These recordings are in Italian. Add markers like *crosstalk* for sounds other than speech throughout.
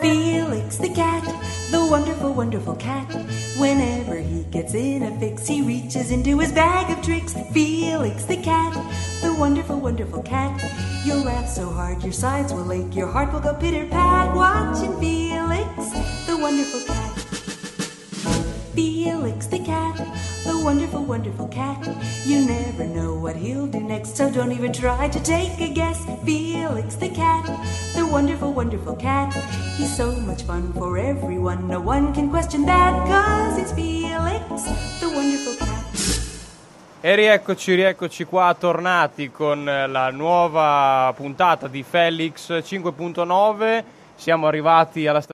Felix the cat, the wonderful, wonderful cat. Whenever he gets in a fix, he reaches into his bag of tricks. Felix the cat, the wonderful, wonderful cat. You'll laugh so hard your sides will ache, your heart will go pitter pat watching Felix the wonderful cat. Felix the cat, the wonderful, wonderful cat. You never know what he'll do next, so don't even try to take a guess. Felix the cat, the wonderful, wonderful cat. He's so much fun for everyone, no one can question that, cause it's Felix the wonderful cat. E rieccoci, rieccoci qua, tornati con la nuova puntata di Felix 5.9. Siamo arrivati alla stazione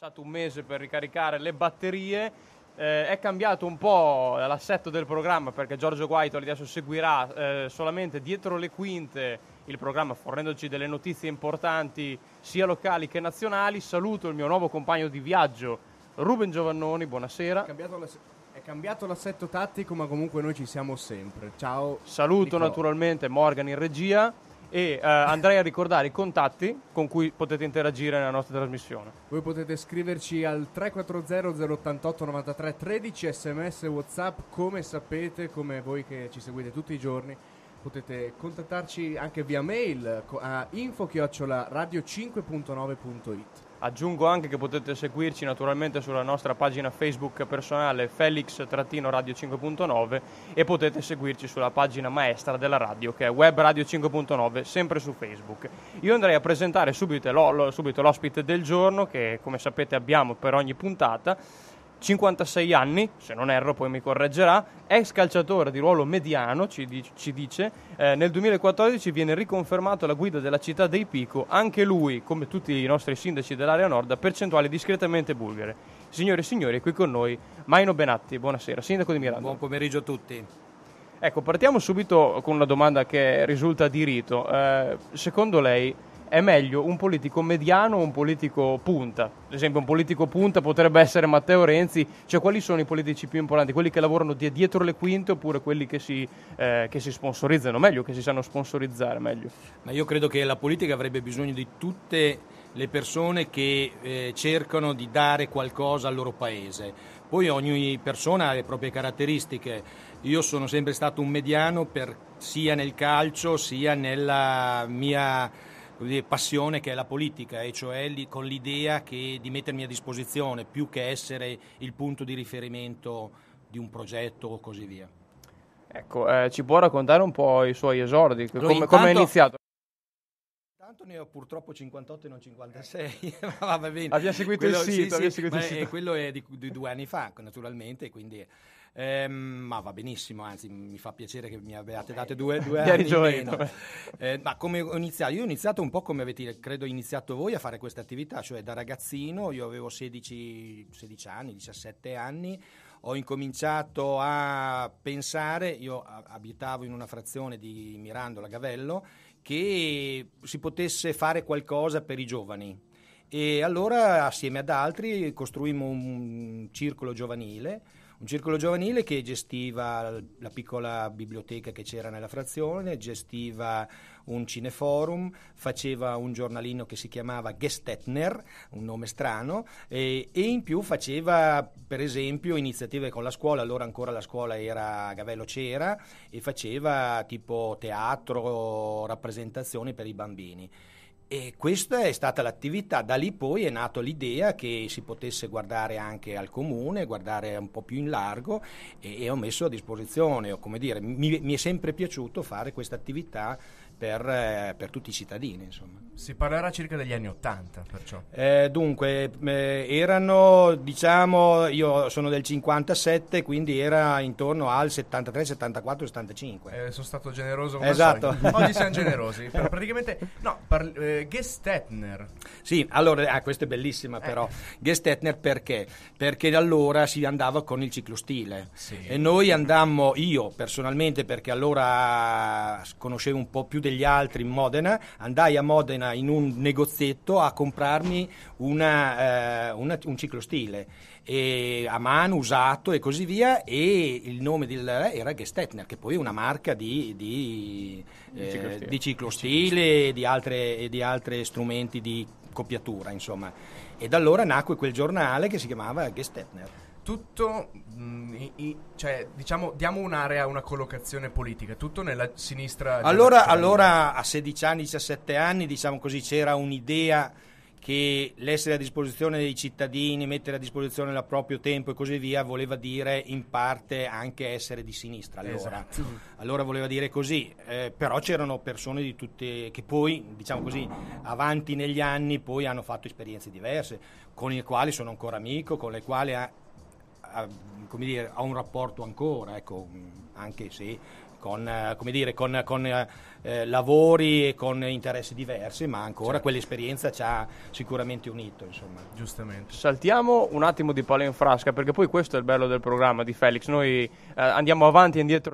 passato un mese per ricaricare le batterie. Eh, è cambiato un po' l'assetto del programma perché Giorgio Guaitoli adesso seguirà eh, solamente dietro le quinte il programma fornendoci delle notizie importanti sia locali che nazionali. Saluto il mio nuovo compagno di viaggio Ruben Giovannoni, buonasera. È cambiato, è cambiato l'assetto tattico ma comunque noi ci siamo sempre. Ciao. Saluto Nicolò. naturalmente Morgan in regia e eh, andrei a ricordare i contatti con cui potete interagire nella nostra trasmissione. Voi potete scriverci al 340 088 93 13 sms whatsapp come sapete come voi che ci seguite tutti i giorni potete contattarci anche via mail a info radio5.9.it Aggiungo anche che potete seguirci naturalmente sulla nostra pagina Facebook personale Felix-Radio 5.9 e potete seguirci sulla pagina maestra della radio che è Web Radio 5.9 sempre su Facebook. Io andrei a presentare subito, lo, subito l'ospite del giorno che come sapete abbiamo per ogni puntata 56 anni, se non erro poi mi correggerà, ex calciatore di ruolo mediano, ci, dice, ci dice eh, nel 2014 viene riconfermato alla guida della città dei Pico, anche lui, come tutti i nostri sindaci dell'area nord, a percentuali discretamente bulgare. Signore e signori, qui con noi Maino Benatti, buonasera, sindaco di Milano. Buon pomeriggio a tutti. Ecco, partiamo subito con una domanda che risulta di rito. Eh, secondo lei è meglio un politico mediano o un politico punta? Ad esempio, un politico punta potrebbe essere Matteo Renzi, cioè quali sono i politici più importanti? Quelli che lavorano dietro le quinte oppure quelli che si, eh, che si sponsorizzano meglio, che si sanno sponsorizzare meglio? Ma io credo che la politica avrebbe bisogno di tutte le persone che eh, cercano di dare qualcosa al loro paese. Poi ogni persona ha le proprie caratteristiche. Io sono sempre stato un mediano per, sia nel calcio sia nella mia dire, passione che è la politica, e cioè li, con l'idea che, di mettermi a disposizione più che essere il punto di riferimento di un progetto o così via. Ecco, eh, ci può raccontare un po' i suoi esordi, allora, come, intanto, come è iniziato? Tanto ne ho purtroppo 58 e non 56, *laughs* ma va bene. Abbiamo seguito quello, il sito. Sì, sì, seguito il eh, sito. È, quello è di, di, due anni fa, naturalmente, quindi eh, ma va benissimo, anzi mi fa piacere che mi abbiate dato due, due anni meno. Eh, ma come ho iniziato? Io ho iniziato un po' come avete, credo, iniziato voi a fare questa attività, cioè da ragazzino, io avevo 16, 16 anni, 17 anni, ho incominciato a pensare, io abitavo in una frazione di Mirandola Gavello, che si potesse fare qualcosa per i giovani. E allora assieme ad altri costruimmo un circolo giovanile un circolo giovanile che gestiva la piccola biblioteca che c'era nella frazione, gestiva un cineforum, faceva un giornalino che si chiamava Gestetner, un nome strano, e, e, in più faceva per esempio iniziative con la scuola, allora ancora la scuola era a Gavello Cera e faceva tipo teatro, rappresentazioni per i bambini. E questa è stata l'attività, da lì poi è nata l'idea che si potesse guardare anche al comune, guardare un po' più in largo e, e ho messo a disposizione, o come dire, mi, mi è sempre piaciuto fare questa attività per, eh, per, tutti i cittadini. Insomma. Si parlerà circa degli anni Ottanta, perciò. Eh, dunque, eh, erano, diciamo, io sono del 57, quindi era intorno al 73, 74, 75. sono stato generoso come Esatto. Oggi siamo *laughs* generosi. Però praticamente, no, par- eh, Gestetner. Sì, allora, ah, questa è bellissima eh. però. Gestetner perché? Perché allora si andava con il ciclostile. Sì. E noi andammo, io personalmente, perché allora conoscevo un po' più dei degli altri in Modena, andai a Modena in un negozietto a comprarmi una, eh, una, un ciclostile a mano, usato e così via e il nome del, era Gestetner che poi è una marca di, di, ciclostile. Eh, di ciclostile, e di altre, di altre strumenti di copiatura insomma e da allora nacque quel giornale che si chiamava Gestetner tutto, mh, mm, i, i, cioè, diciamo, diamo un'area, una collocazione politica, tutto nella sinistra. Allora, allora a 16 anni, 17 anni, diciamo così, c'era un'idea che l'essere a disposizione dei cittadini, mettere a disposizione il proprio tempo e così via, voleva dire in parte anche essere di sinistra. Allora, esatto. allora voleva dire così, eh, però c'erano persone di tutte che poi, diciamo così, avanti negli anni poi hanno fatto esperienze diverse, con le quali sono ancora amico, con le quali ha, come dire, ha un rapporto ancora, ecco, anche se con, eh, dire, con, con eh, eh, lavori e con interessi diversi, ma ancora certo. quell'esperienza ci ha sicuramente unito. Insomma. Giustamente. Saltiamo un attimo di palo in frasca, perché poi questo è il bello del programma di Felix. Noi eh, andiamo avanti e indietro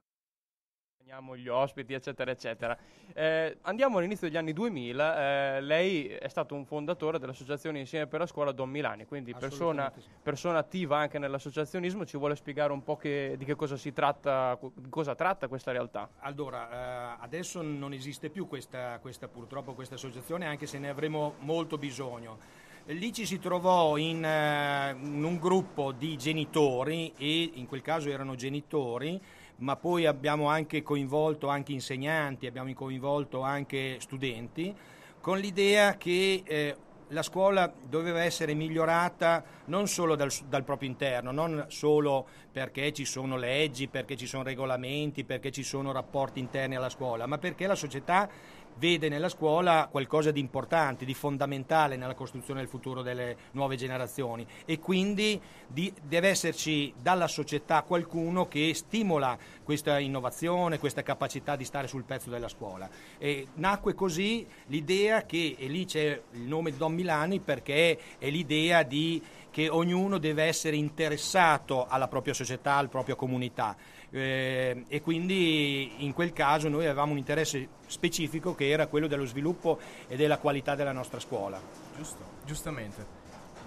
gli ospiti, eccetera, eccetera. Eh, andiamo all'inizio degli anni 2000, eh, lei è stato un fondatore dell'associazione Insieme per la Scuola Don Milani, quindi persona, persona, attiva anche nell'associazionismo, ci vuole spiegare un po' che, di che cosa si tratta, di cosa tratta questa realtà? Allora, eh, adesso non esiste più questa, questa, purtroppo questa associazione, anche se ne avremo molto bisogno. Lì ci si trovò in, eh, in un gruppo di genitori, e in quel caso erano genitori, ma poi abbiamo anche coinvolto anche insegnanti, abbiamo coinvolto anche studenti, con l'idea che eh, la scuola doveva essere migliorata non solo dal, dal, proprio interno, non solo perché ci sono leggi, perché ci sono regolamenti, perché ci sono rapporti interni alla scuola, ma perché la società vede nella scuola qualcosa di importante, di fondamentale nella costruzione del futuro delle nuove generazioni e quindi di, deve esserci dalla società qualcuno che stimola questa innovazione, questa capacità di stare sul pezzo della scuola. E nacque così l'idea che, e lì c'è il nome di Don Milani perché è l'idea di, che ognuno deve essere interessato alla propria società, alla propria comunità eh, e quindi in quel caso noi avevamo un interesse specifico che era quello dello sviluppo e della qualità della nostra scuola. Giusto, giustamente.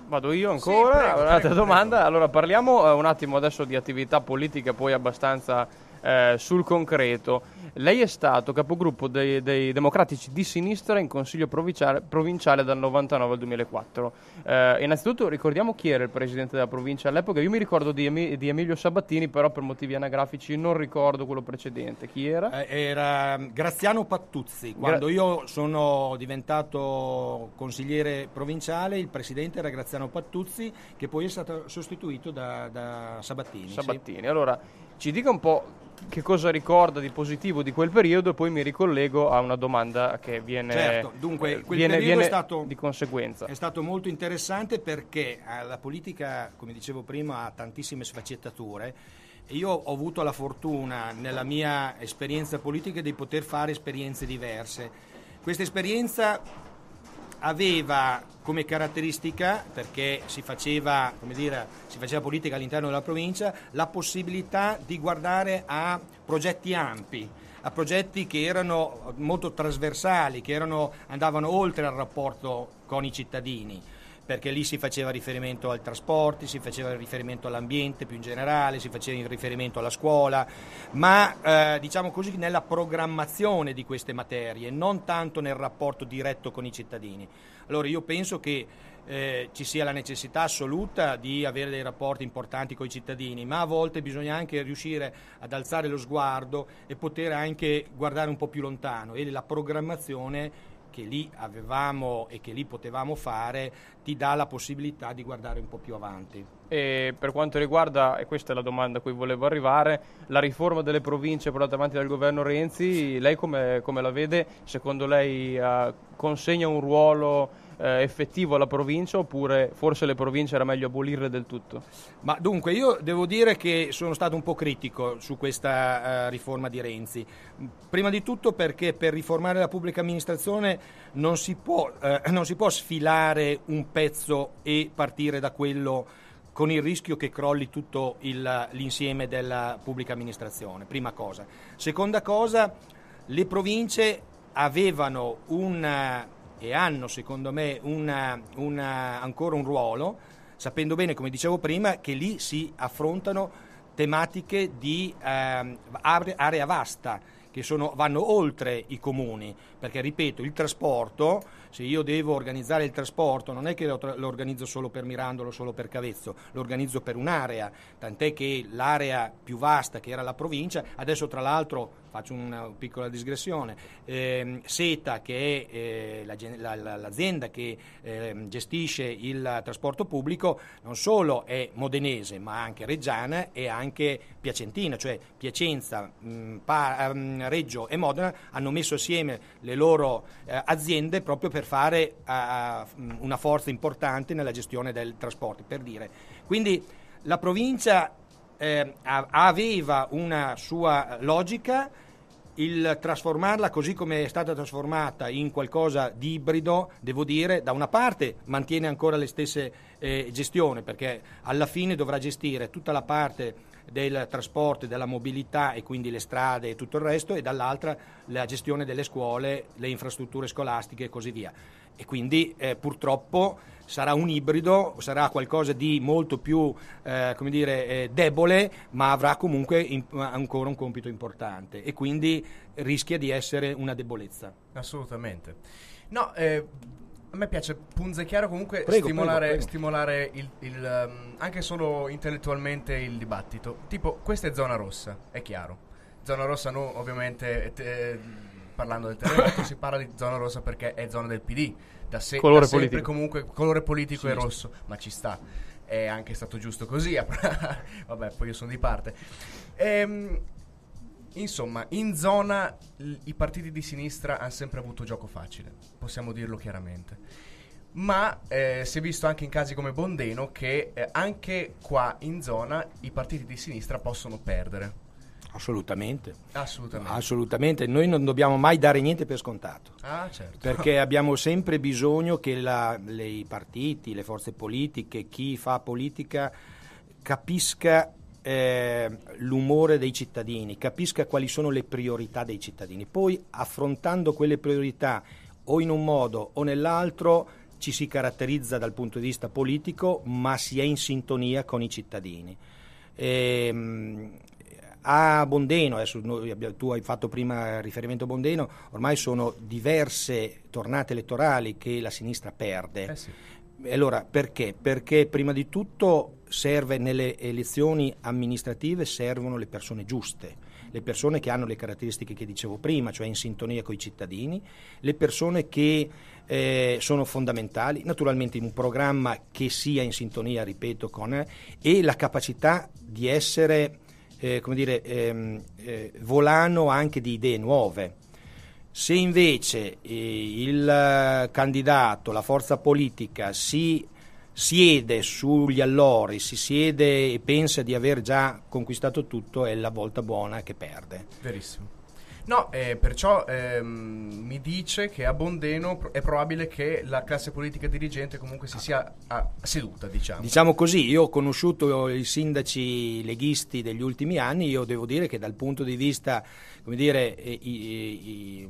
Vado io ancora, sì, prego, un'altra prego, domanda. Prego. Allora parliamo eh, un attimo adesso di attività politica poi abbastanza eh, sul concreto. Lei è stato capogruppo dei, dei, democratici di sinistra in consiglio provinciale, provinciale dal 99 al 2004. Eh, innanzitutto ricordiamo chi era il presidente della provincia all'epoca. Io mi ricordo di, di Emilio Sabattini, però per motivi anagrafici non ricordo quello precedente. Chi era? Eh, era Graziano Pattuzzi. Quando Gra- io sono diventato consigliere provinciale, il presidente era Graziano Pattuzzi, che poi è stato sostituito da, da Sabattini. Sabattini. Sì. Allora, ci dica un po' che cosa ricorda di positivo di quel periodo e poi mi ricollego a una domanda che viene, certo, dunque, eh, quel viene, viene è stato, di conseguenza. È stato molto interessante perché eh, la politica, come dicevo prima, ha tantissime sfaccettature. Io ho avuto la fortuna nella mia esperienza politica di poter fare esperienze diverse. Questa esperienza aveva come caratteristica, perché si faceva, dire, si faceva, politica all'interno della provincia, la possibilità di guardare a progetti ampi, a progetti che erano molto trasversali, che erano, andavano oltre al rapporto con i cittadini perché lì si faceva riferimento al trasporto, si faceva riferimento all'ambiente più in generale, si faceva riferimento alla scuola, ma eh, diciamo così nella programmazione di queste materie, non tanto nel rapporto diretto con i cittadini. Allora io penso che eh, ci sia la necessità assoluta di avere dei rapporti importanti con i cittadini, ma a volte bisogna anche riuscire ad alzare lo sguardo e poter anche guardare un po' più lontano e la programmazione che lì avevamo e che lì potevamo fare ti dà la possibilità di guardare un po' più avanti. E per quanto riguarda, e questa è la domanda a cui volevo arrivare, la riforma delle province portata avanti dal governo Renzi, lei come, come la vede? Secondo lei uh, consegna un ruolo eh, effettivo alla provincia oppure forse le province era meglio abolirle del tutto? Ma dunque io devo dire che sono stato un po' critico su questa eh, riforma di Renzi, prima di tutto perché per riformare la pubblica amministrazione non si può, eh, non si può sfilare un pezzo e partire da quello con il rischio che crolli tutto il, l'insieme della pubblica amministrazione, prima cosa. Seconda cosa, le province avevano una e hanno secondo me una, una, ancora un ruolo, sapendo bene, come dicevo prima, che lì si affrontano tematiche di eh, area vasta che sono, vanno oltre i comuni, perché ripeto, il trasporto se io devo organizzare il trasporto, non è che lo, tra- lo organizzo solo per Mirandolo, solo per Cavezzo, lo organizzo per un'area, tant'è che l'area più vasta che era la provincia, adesso tra l'altro faccio una piccola digressione, eh, SETA che è eh, la, la, l'azienda che eh, gestisce il trasporto pubblico non solo è modenese ma anche reggiana e anche piacentina, cioè Piacenza, mh, mm, pa, mh, mm, Reggio e Modena hanno messo assieme le loro eh, aziende proprio per fare uh, una forza importante nella gestione del trasporto, per dire. Quindi la provincia eh, aveva una sua logica, il trasformarla così come è stata trasformata in qualcosa di ibrido, devo dire, da una parte mantiene ancora le stesse eh, gestioni, perché alla fine dovrà gestire tutta la parte del trasporto e della mobilità e quindi le strade e tutto il resto e dall'altra la gestione delle scuole, le infrastrutture scolastiche e così via. E quindi eh, purtroppo sarà un ibrido, sarà qualcosa di molto più eh, dire, eh, debole, ma avrà comunque in, ancora un compito importante e quindi rischia di essere una debolezza. Assolutamente. No, eh, a me piace punzecchiare comunque prego, stimolare, prego, prego. stimolare il, il, um, anche solo intellettualmente il dibattito. Tipo, questa è zona rossa, è chiaro. Zona rossa no, ovviamente eh, te, parlando del terremoto *laughs* si parla di zona rossa perché è zona del PD. Da, se, colore da sempre politico. comunque colore politico sì, è rosso, ma ci sta. È anche stato giusto così. *laughs* Vabbè, poi io sono di parte. Ehm Insomma, in zona i partiti di sinistra hanno sempre avuto gioco facile, possiamo dirlo chiaramente. Ma eh, si è visto anche in casi come Bondeno che eh, anche qua in zona i partiti di sinistra possono perdere. Assolutamente. Assolutamente. Assolutamente. Noi non dobbiamo mai dare niente per scontato. Ah, certo. Perché *laughs* abbiamo sempre bisogno che la, le, i partiti, le forze politiche, chi fa politica capisca eh, l'umore dei cittadini, capisca quali sono le priorità dei cittadini, poi affrontando quelle priorità o in un modo o nell'altro ci si caratterizza dal punto di vista politico, ma si è in sintonia con i cittadini. E, ehm, a Bondeno, adesso tu hai fatto prima riferimento a Bondeno, ormai sono diverse tornate elettorali che la sinistra perde. Eh sì allora perché? Perché prima di tutto serve nelle elezioni amministrative servono le persone giuste, le persone che hanno le caratteristiche che dicevo prima, cioè in sintonia con i cittadini, le persone che eh, sono fondamentali, naturalmente in un programma che sia in sintonia, ripeto, con eh, e la capacità di essere eh, come dire, ehm, eh, volano anche di idee nuove se invece eh, il eh, candidato, la forza politica si siede sugli allori, si siede e pensa di aver già conquistato tutto, è la volta buona che perde. Verissimo. No, eh, perciò ehm, mi dice che a Bondeno è probabile che la classe politica dirigente comunque si sia a, seduta, diciamo. Diciamo così, io ho conosciuto i sindaci leghisti degli ultimi anni, io devo dire che dal punto di vista, come dire, eh, i, i, i,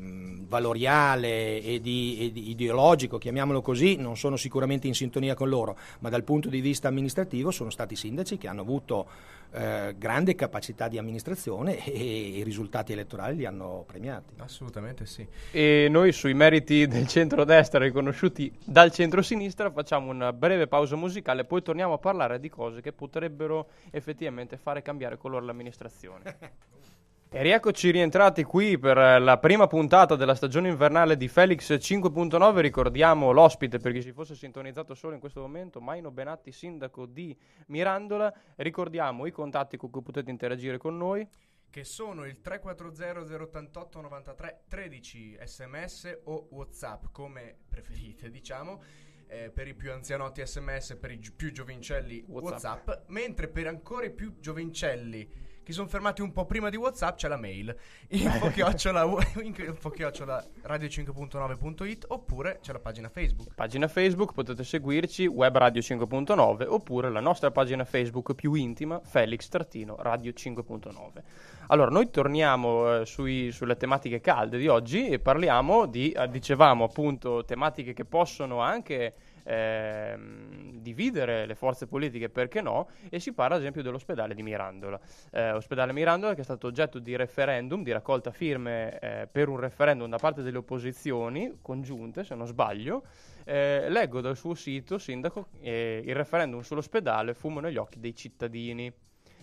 valoriale e ideologico, chiamiamolo così, non sono sicuramente in sintonia con loro, ma dal punto di vista amministrativo sono stati sindaci che hanno avuto eh, grande capacità di amministrazione e i risultati elettorali li hanno premiati. Assolutamente sì. E noi sui meriti del centro centrodestra riconosciuti dal centro-sinistra facciamo una breve pausa musicale, poi torniamo a parlare di cose che potrebbero effettivamente fare cambiare colore l'amministrazione. *laughs* E rieccoci rientrati qui per eh, la prima puntata della stagione invernale di Felix 5.9. Ricordiamo l'ospite per chi si fosse sintonizzato solo in questo momento, Maino Benatti, sindaco di Mirandola. Ricordiamo i contatti con cui potete interagire con noi che sono il 340 088 93 13 sms o whatsapp come preferite diciamo eh, per i più anzianotti sms per i gi- più giovincelli whatsapp. whatsapp mentre per ancora i più giovincelli chi sono fermati un po' prima di WhatsApp c'è la mail *laughs* info *laughs* radio5.9.it oppure c'è la pagina Facebook. Pagina Facebook potete seguirci web radio 5.9 oppure la nostra pagina Facebook più intima Felix radio 5.9. Allora, noi torniamo eh, sui, sulle tematiche calde di oggi e parliamo di, eh, dicevamo appunto, tematiche che possono anche ehm, dividere le forze politiche, perché no? E si parla ad esempio dell'ospedale di Mirandola. Eh, ospedale Mirandola che è stato oggetto di referendum, di raccolta firme eh, per un referendum da parte delle opposizioni congiunte, se non sbaglio. Eh, leggo dal suo sito, sindaco, eh, il referendum sull'ospedale fumo negli occhi dei cittadini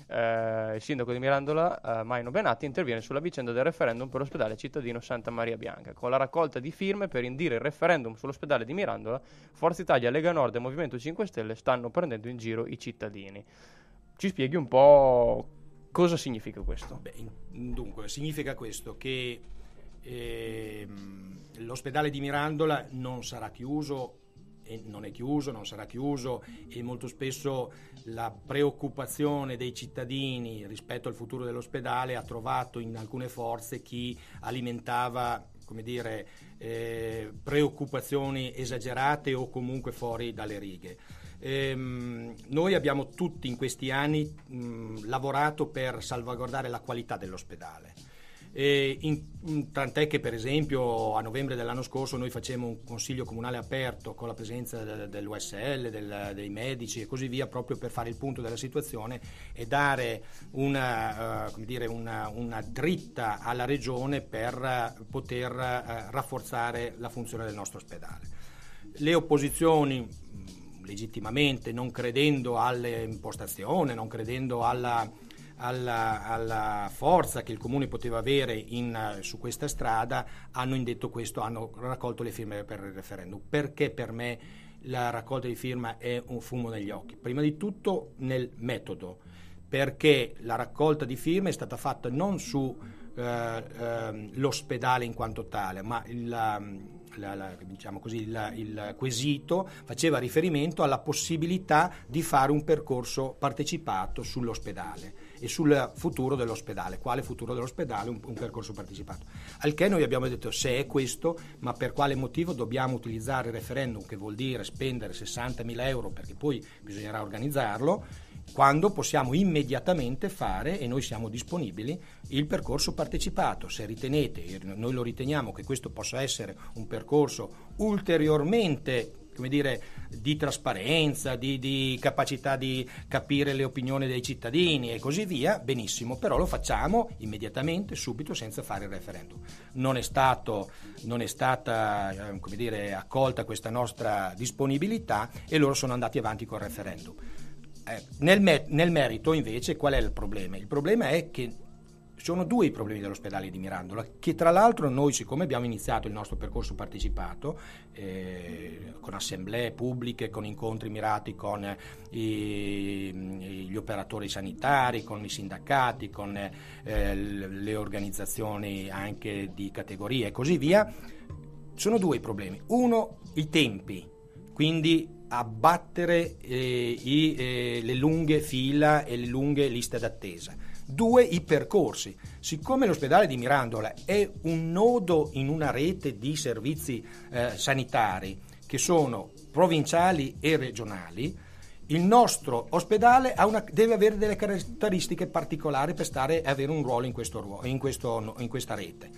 eh, il sindaco di Mirandola, eh, Maino Benatti, interviene sulla vicenda del referendum per l'ospedale cittadino Santa Maria Bianca. Con la raccolta di firme per indire il referendum sull'ospedale di Mirandola, Forza Italia, Lega Nord e Movimento 5 Stelle stanno prendendo in giro i cittadini. Ci spieghi un po' cosa significa questo? Beh, dunque, significa questo che eh, l'ospedale di Mirandola non sarà chiuso non è chiuso, non sarà chiuso e molto spesso la preoccupazione dei cittadini rispetto al futuro dell'ospedale ha trovato in alcune forze chi alimentava come dire, eh, preoccupazioni esagerate o comunque fuori dalle righe. Ehm, noi abbiamo tutti in questi anni mh, lavorato per salvaguardare la qualità dell'ospedale in, in, tant'è che per esempio a novembre dell'anno scorso noi facemmo un consiglio comunale aperto con la presenza de, dell'USL, del, dei medici e così via proprio per fare il punto della situazione e dare una, uh, dire, una, una dritta alla regione per eh, poter uh, rafforzare la funzione del nostro ospedale. Le opposizioni mm, legittimamente non credendo all'impostazione, non credendo alla alla, alla, forza che il comune poteva avere in, eh, su questa strada, hanno indetto questo, hanno raccolto le firme per il referendum. Perché per me la raccolta di firma è un fumo negli occhi? Prima di tutto nel metodo, perché la raccolta di firme è stata fatta non su eh, eh, l'ospedale in quanto tale, ma il... La, la, diciamo così, la, il quesito faceva riferimento alla possibilità di fare un percorso partecipato sull'ospedale e sul futuro dell'ospedale, quale futuro dell'ospedale, un, un percorso partecipato. Al che noi abbiamo detto se è questo, ma per quale motivo dobbiamo utilizzare il referendum, che vuol dire spendere 60.000 euro perché poi bisognerà organizzarlo, quando possiamo immediatamente fare, e noi siamo disponibili, il percorso partecipato. Se ritenete, noi lo riteniamo che questo possa essere un percorso ulteriormente come dire, di trasparenza, di, di, capacità di capire le opinioni dei cittadini e così via, benissimo, però lo facciamo immediatamente, subito, senza fare il referendum. Non è, stato, non è stata eh, dire, accolta questa nostra disponibilità e loro sono andati avanti col referendum. Eh, nel, me- nel merito invece qual è il problema? Il problema è che sono due i problemi dell'ospedale di Mirandola, che tra l'altro noi, siccome abbiamo iniziato il nostro percorso partecipato, eh, con assemblee pubbliche, con incontri mirati con eh, i, gli operatori sanitari, con i sindacati, con eh, le organizzazioni anche di categoria e così via, sono due i problemi. Uno, i tempi, quindi abbattere eh, i, eh, le lunghe fila e le lunghe liste d'attesa Due, i percorsi. Siccome l'ospedale di Mirandola è un nodo in una rete di servizi eh, sanitari che sono provinciali e regionali, il nostro ospedale una, deve avere delle caratteristiche particolari per stare, avere un ruolo in, questo, in, questo, in questa rete.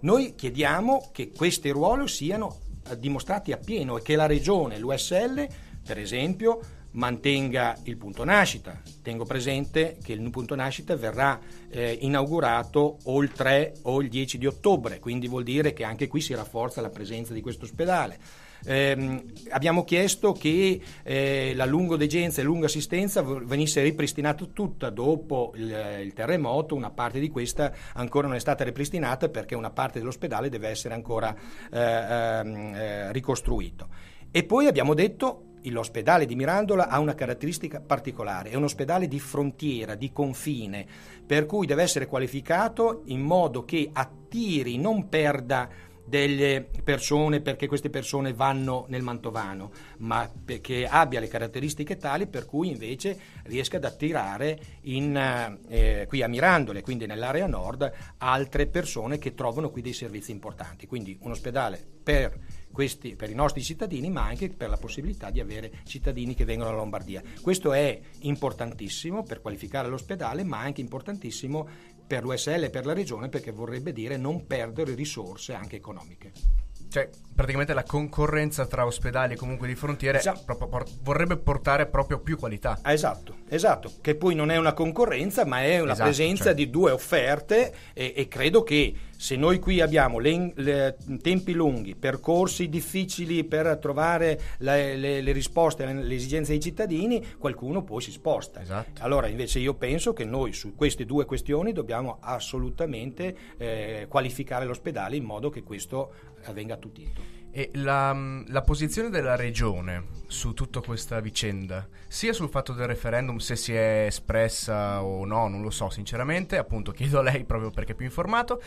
Noi chiediamo che questi ruoli siano eh, dimostrati appieno e che la regione, l'USL, per esempio, mantenga il punto nascita. Tengo presente che il punto nascita verrà eh, inaugurato o il 3 o il 10 di ottobre, quindi vuol dire che anche qui si rafforza la presenza di questo ospedale. Eh, abbiamo chiesto che eh, la lungodegenza e lunga assistenza venisse ripristinata tutta dopo il, il, terremoto, una parte di questa ancora non è stata ripristinata perché una parte dell'ospedale deve essere ancora eh, ehm, eh ricostruito. E poi abbiamo detto l'ospedale di Mirandola ha una caratteristica particolare, è un ospedale di frontiera, di confine, per cui deve essere qualificato in modo che attiri, non perda delle persone perché queste persone vanno nel Mantovano, ma che abbia le caratteristiche tali per cui invece riesca ad attirare in, eh, eh, qui a Mirandole, quindi nell'area nord, altre persone che trovano qui dei servizi importanti. Quindi un ospedale per questi, per i nostri cittadini, ma anche per la possibilità di avere cittadini che vengono alla Lombardia. Questo è importantissimo per qualificare l'ospedale, ma anche importantissimo per l'USL e per la regione perché vorrebbe dire non perdere risorse anche economiche cioè, praticamente la concorrenza tra ospedali e comunque di frontiere esatto. por- vorrebbe portare proprio più qualità. Esatto, esatto, che poi non è una concorrenza, ma è una esatto, presenza cioè. di due offerte e, e, credo che se noi qui abbiamo le, le, tempi lunghi, percorsi difficili per trovare le, le risposte alle esigenze dei cittadini, qualcuno poi si sposta. Esatto. Allora invece io penso che noi su queste due questioni dobbiamo assolutamente eh, qualificare l'ospedale in modo che questo avvenga a Tutito. E la, mm, la, posizione della regione su tutta questa vicenda, sia sul fatto del referendum, se si è espressa o no, non lo so sinceramente, appunto chiedo a lei proprio perché è più informato,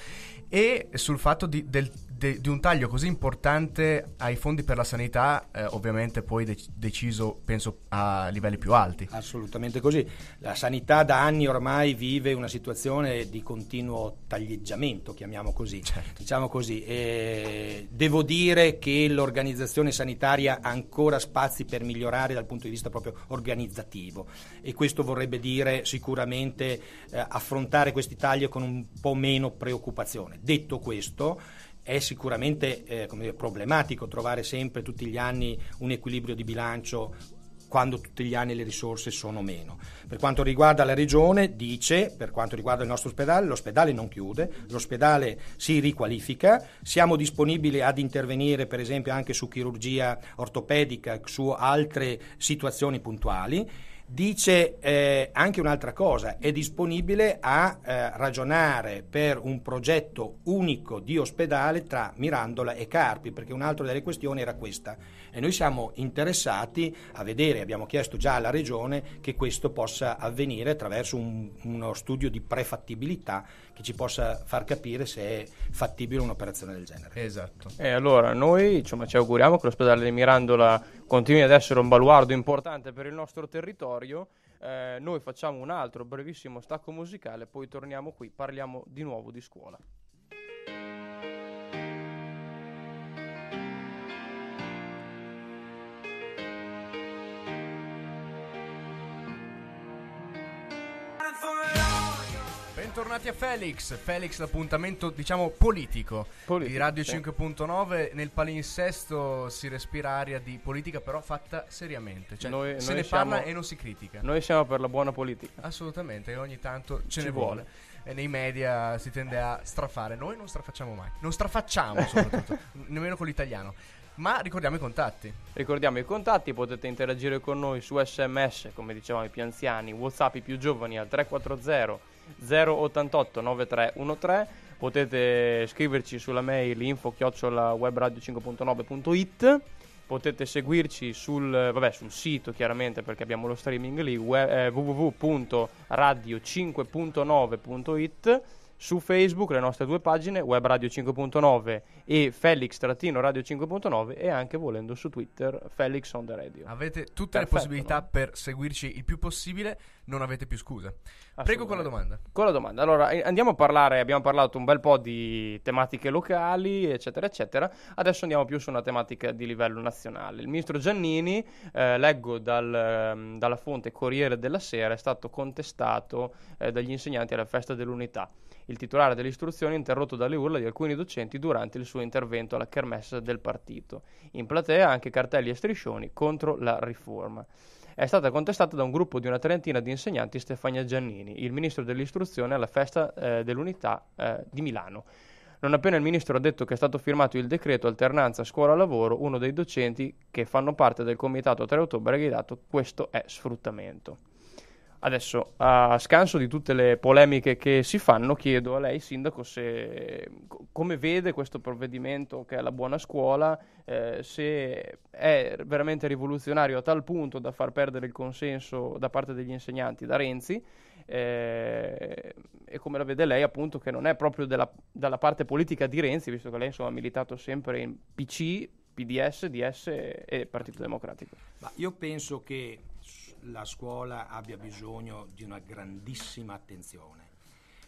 e sul fatto di, del de- di un taglio così importante ai fondi per la sanità, eh, ovviamente poi de- deciso, penso, a livelli più alti. Assolutamente così. La sanità da anni ormai vive una situazione di continuo taglieggiamento, chiamiamo così. Certo. Diciamo così. E devo dire che l'organizzazione sanitaria ha ancora spazi per migliorare dal punto di vista proprio organizzativo e questo vorrebbe dire sicuramente eh, affrontare questi tagli con un po' meno preoccupazione. Detto questo, è sicuramente eh, dire, problematico trovare sempre tutti gli anni un equilibrio di bilancio quando tutti gli anni le risorse sono meno. Per quanto riguarda la regione, dice, per quanto riguarda il nostro ospedale, l'ospedale non chiude, l'ospedale si riqualifica, siamo disponibili ad intervenire per esempio anche su chirurgia ortopedica, su altre situazioni puntuali Dice eh, anche un'altra cosa, è disponibile a eh, ragionare per un progetto unico di ospedale tra Mirandola e Carpi, perché un'altra delle questioni era questa. E noi siamo interessati a vedere, abbiamo chiesto già alla Regione, che questo possa avvenire attraverso un, uno studio di prefattibilità che ci possa far capire se è fattibile un'operazione del genere. Esatto. E allora noi insomma, ci auguriamo che l'ospedale di Mirandola continui ad essere un baluardo importante per il nostro territorio. Eh, noi facciamo un altro brevissimo stacco musicale, poi torniamo qui, parliamo di nuovo di scuola. bentornati a Felix. Felix, l'appuntamento diciamo politico, politico di Radio sì. 5.9. Nel palinsesto si respira aria di politica, però fatta seriamente. Cioè, noi, se noi ne siamo, parla e non si critica. Noi siamo per la buona politica. Assolutamente, e ogni tanto ce Ci ne vuole. vuole. E nei media si tende a strafare. Noi non strafacciamo mai. Non strafacciamo soprattutto, *laughs* nemmeno con l'italiano. Ma ricordiamo i contatti. Ricordiamo i contatti, potete interagire con noi su sms, come dicevamo i più anziani, whatsapp i più giovani al 340 088 9313 potete scriverci sulla mail info webradio 5.9.it potete seguirci sul, vabbè, sul, sito chiaramente perché abbiamo lo streaming lì eh, www.radio5.9.it su Facebook le nostre due pagine webradio 5.9 e Felix Radio 5.9 e anche volendo su Twitter Felix on the Radio. Avete tutte Perfetto, le possibilità no? per seguirci il più possibile non avete più scuse. Prego con la domanda. Con la domanda. Allora, eh, andiamo a parlare, abbiamo parlato un bel po' di tematiche locali, eccetera, eccetera. Adesso andiamo più su una tematica di livello nazionale. Il ministro Giannini, eh, leggo dal, ehm, dalla fonte Corriere della Sera, è stato contestato eh, dagli insegnanti alla festa dell'unità. Il titolare dell'istruzione è interrotto dalle urla di alcuni docenti durante il suo intervento alla kermesse del partito. In platea anche cartelli e striscioni contro la riforma è stata contestata da un gruppo di una trentina di insegnanti Stefania Giannini, il ministro dell'istruzione alla festa eh, dell'unità eh, di Milano. Non appena il ministro ha detto che è stato firmato il decreto alternanza scuola-lavoro, uno dei docenti che fanno parte del comitato 3 ottobre ha gridato questo è sfruttamento. Adesso, a scanso di tutte le polemiche che si fanno, chiedo a lei, Sindaco, se, come vede questo provvedimento che è la buona scuola, eh, se è veramente rivoluzionario a tal punto da far perdere il consenso da parte degli insegnanti da Renzi eh, e come la vede lei, appunto, che non è proprio della, dalla parte politica di Renzi, visto che lei insomma, ha militato sempre in PC, PDS, DS e Partito Democratico. Ma io penso che la scuola abbia bisogno di una grandissima attenzione.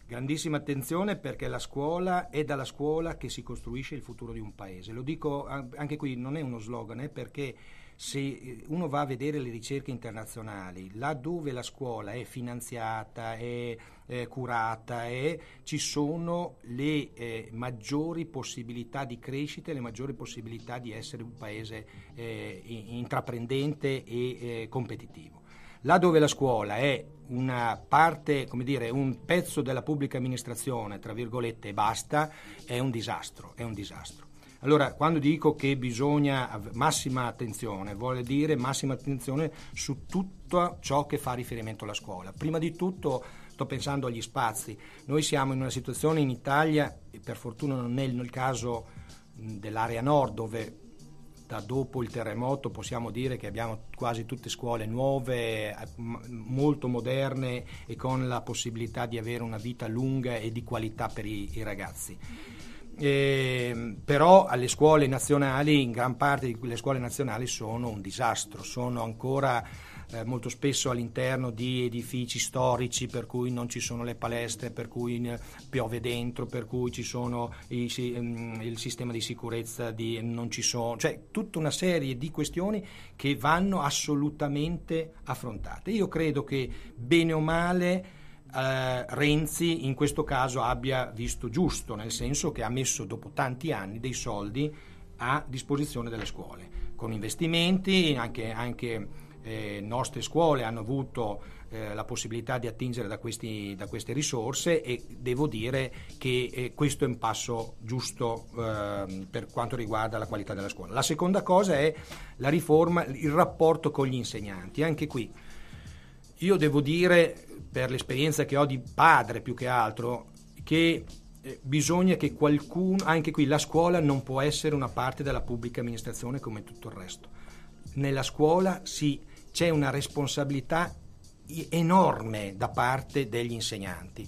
Grandissima attenzione perché la scuola è dalla scuola che si costruisce il futuro di un paese. Lo dico anche qui, non è uno slogan, è perché se eh, uno va a vedere le ricerche internazionali, là dove la scuola è finanziata, è, è curata, è, ci sono le eh, maggiori possibilità di crescita, e le maggiori possibilità di essere un paese eh, intraprendente e eh, competitivo là dove la scuola è una parte, come dire, un pezzo della pubblica amministrazione, tra virgolette, e basta, è un disastro, è un disastro. Allora, quando dico che bisogna massima attenzione, vuole dire massima attenzione su tutto ciò che fa riferimento alla scuola. Prima di tutto sto pensando agli spazi. Noi siamo in una situazione in Italia, e per fortuna non è il caso dell'area nord dove volta dopo il terremoto possiamo dire che abbiamo quasi tutte scuole nuove, eh, molto moderne e con la possibilità di avere una vita lunga e di qualità per i, i ragazzi. Eh, però alle scuole nazionali, in gran parte le scuole nazionali sono un disastro, sono ancora eh, molto spesso all'interno di edifici storici per cui non ci sono le palestre, per cui eh, piove dentro, per cui ci sono i, mm, il sistema di sicurezza, di, non ci sono, cioè tutta una serie di questioni che vanno assolutamente affrontate. Io credo che bene o male... Uh, Renzi in questo caso abbia visto giusto, nel senso che ha messo dopo tanti anni dei soldi a disposizione delle scuole, con investimenti anche, anche eh, nostre scuole hanno avuto eh, la possibilità di attingere da, questi, da, queste risorse e devo dire che eh, questo è un passo giusto ehm, per quanto riguarda la qualità della scuola. La seconda cosa è la riforma, il rapporto con gli insegnanti, anche qui. Io devo dire, per l'esperienza che ho di padre più che altro, che eh, bisogna che qualcuno, anche qui la scuola non può essere una parte della pubblica amministrazione come tutto il resto. Nella scuola si c'è una responsabilità enorme da parte degli insegnanti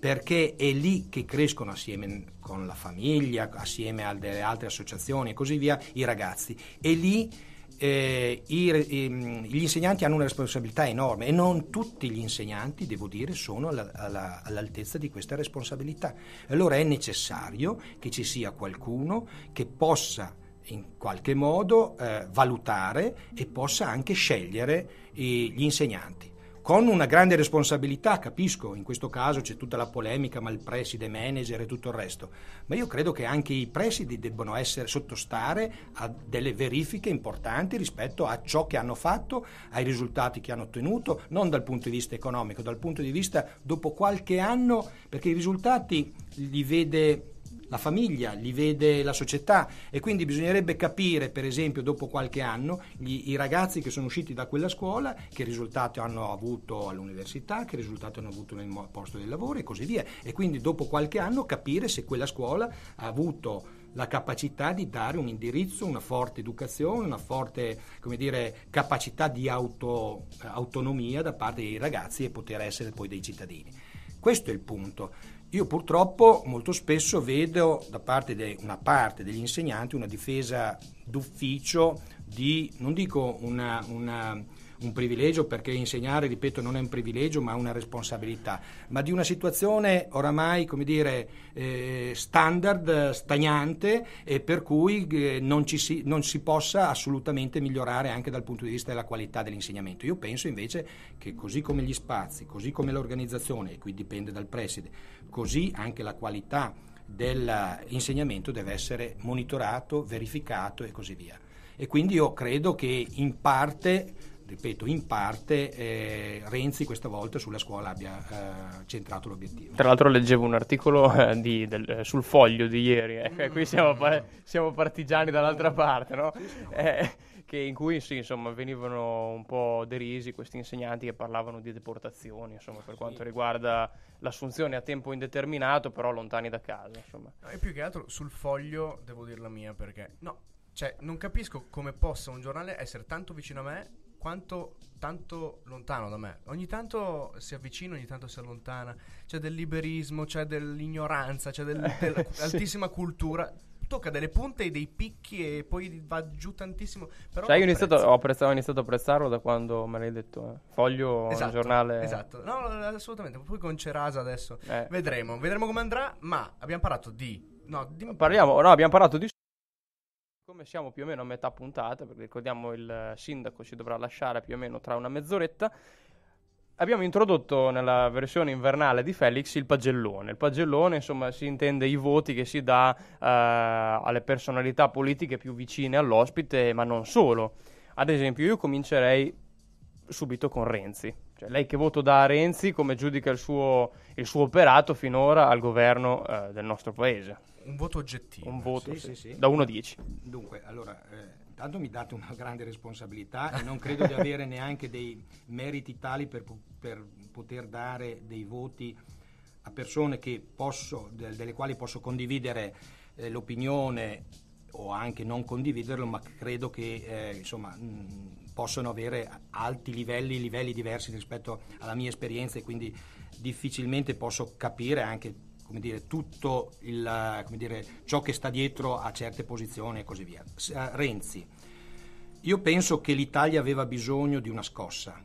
perché è lì che crescono assieme con la famiglia, assieme alle altre associazioni e così via i ragazzi e lì eh, i, i, gli insegnanti hanno una responsabilità enorme e non tutti gli insegnanti, devo dire, sono alla, alla, all'altezza di questa responsabilità. Allora è necessario che ci sia qualcuno che possa in qualche modo eh, valutare e possa anche scegliere i, gli insegnanti. Con una grande responsabilità, capisco, in questo caso c'è tutta la polemica, ma il preside, manager e tutto il resto, ma io credo che anche i presidi debbano essere, sottostare a delle verifiche importanti rispetto a ciò che hanno fatto, ai risultati che hanno ottenuto, non dal punto di vista economico, dal punto di vista dopo qualche anno, perché i risultati li vede la famiglia, li vede la società e quindi bisognerebbe capire, per esempio, dopo qualche anno, gli, i ragazzi che sono usciti da quella scuola, che risultato hanno avuto all'università, che risultato hanno avuto nel posto del lavoro e così via. E quindi dopo qualche anno capire se quella scuola ha avuto la capacità di dare un indirizzo, una forte educazione, una forte dire, capacità di auto, eh, autonomia da parte dei ragazzi e poter essere poi dei cittadini. Questo è il punto. Io purtroppo molto spesso vedo da parte di una parte degli insegnanti una difesa d'ufficio di, non dico una, una un privilegio perché insegnare, ripeto, non è un privilegio ma una responsabilità, ma di una situazione oramai, come dire, eh, standard, stagnante e per cui eh, non, si, non si possa assolutamente migliorare anche dal punto di vista della qualità dell'insegnamento. Io penso invece che così come gli spazi, così come l'organizzazione, e qui dipende dal preside, così anche la qualità dell'insegnamento deve essere monitorato, verificato e così via. E quindi io credo che in parte ripeto, in parte eh, Renzi questa volta sulla scuola abbia eh, centrato l'obiettivo. Tra l'altro leggevo un articolo eh, di, del, eh, sul foglio di ieri, ecco, qui siamo, pa- siamo, partigiani dall'altra parte, no? Eh, in cui sì, insomma, venivano un po' derisi questi insegnanti che parlavano di deportazioni insomma, per quanto riguarda l'assunzione a tempo indeterminato, però lontani da casa. Insomma. e più che altro sul foglio devo dire la mia perché no, cioè, non capisco come possa un giornale essere tanto vicino a me quanto tanto lontano da me. Ogni tanto si avvicina, ogni tanto si allontana. C'è del liberismo, c'è dell'ignoranza, c'è del, *laughs* dell'altissima sì. cultura. Tocca delle punte e dei picchi e poi va giù tantissimo. Però cioè, io iniziato, ho, apprezz- ho, iniziato a apprezzarlo da quando me l'hai detto. Eh. Foglio esatto, giornale. Esatto, no, assolutamente. Poi con Cerasa adesso eh. vedremo, vedremo come andrà. Ma abbiamo parlato di. No, di... Parliamo, no, abbiamo parlato di Siccome siamo più o meno a metà puntata, perché ricordiamo il sindaco ci dovrà lasciare più o meno tra una mezz'oretta, abbiamo introdotto nella versione invernale di Felix il pagellone. Il pagellone, insomma, si intende i voti che si dà eh, alle personalità politiche più vicine all'ospite, ma non solo. Ad esempio, io comincerei subito con Renzi. Cioè, lei che voto dà a Renzi, come giudica il suo, il suo operato finora al governo eh, del nostro paese? Un voto oggettivo. Un eh, voto, sì, sì, sì. da 1 a 10. Dunque, allora, eh, intanto mi date una grande responsabilità e non credo di avere neanche dei meriti tali per, per poter dare dei voti a persone posso, delle quali posso condividere eh, l'opinione o anche non condividerlo, ma credo che eh, insomma, mh, possono avere alti livelli, livelli diversi rispetto alla mia esperienza e quindi difficilmente posso capire anche come dire, tutto il, come dire, ciò che sta dietro a certe posizioni e così via. Eh, Renzi, io penso che l'Italia aveva bisogno di una scossa,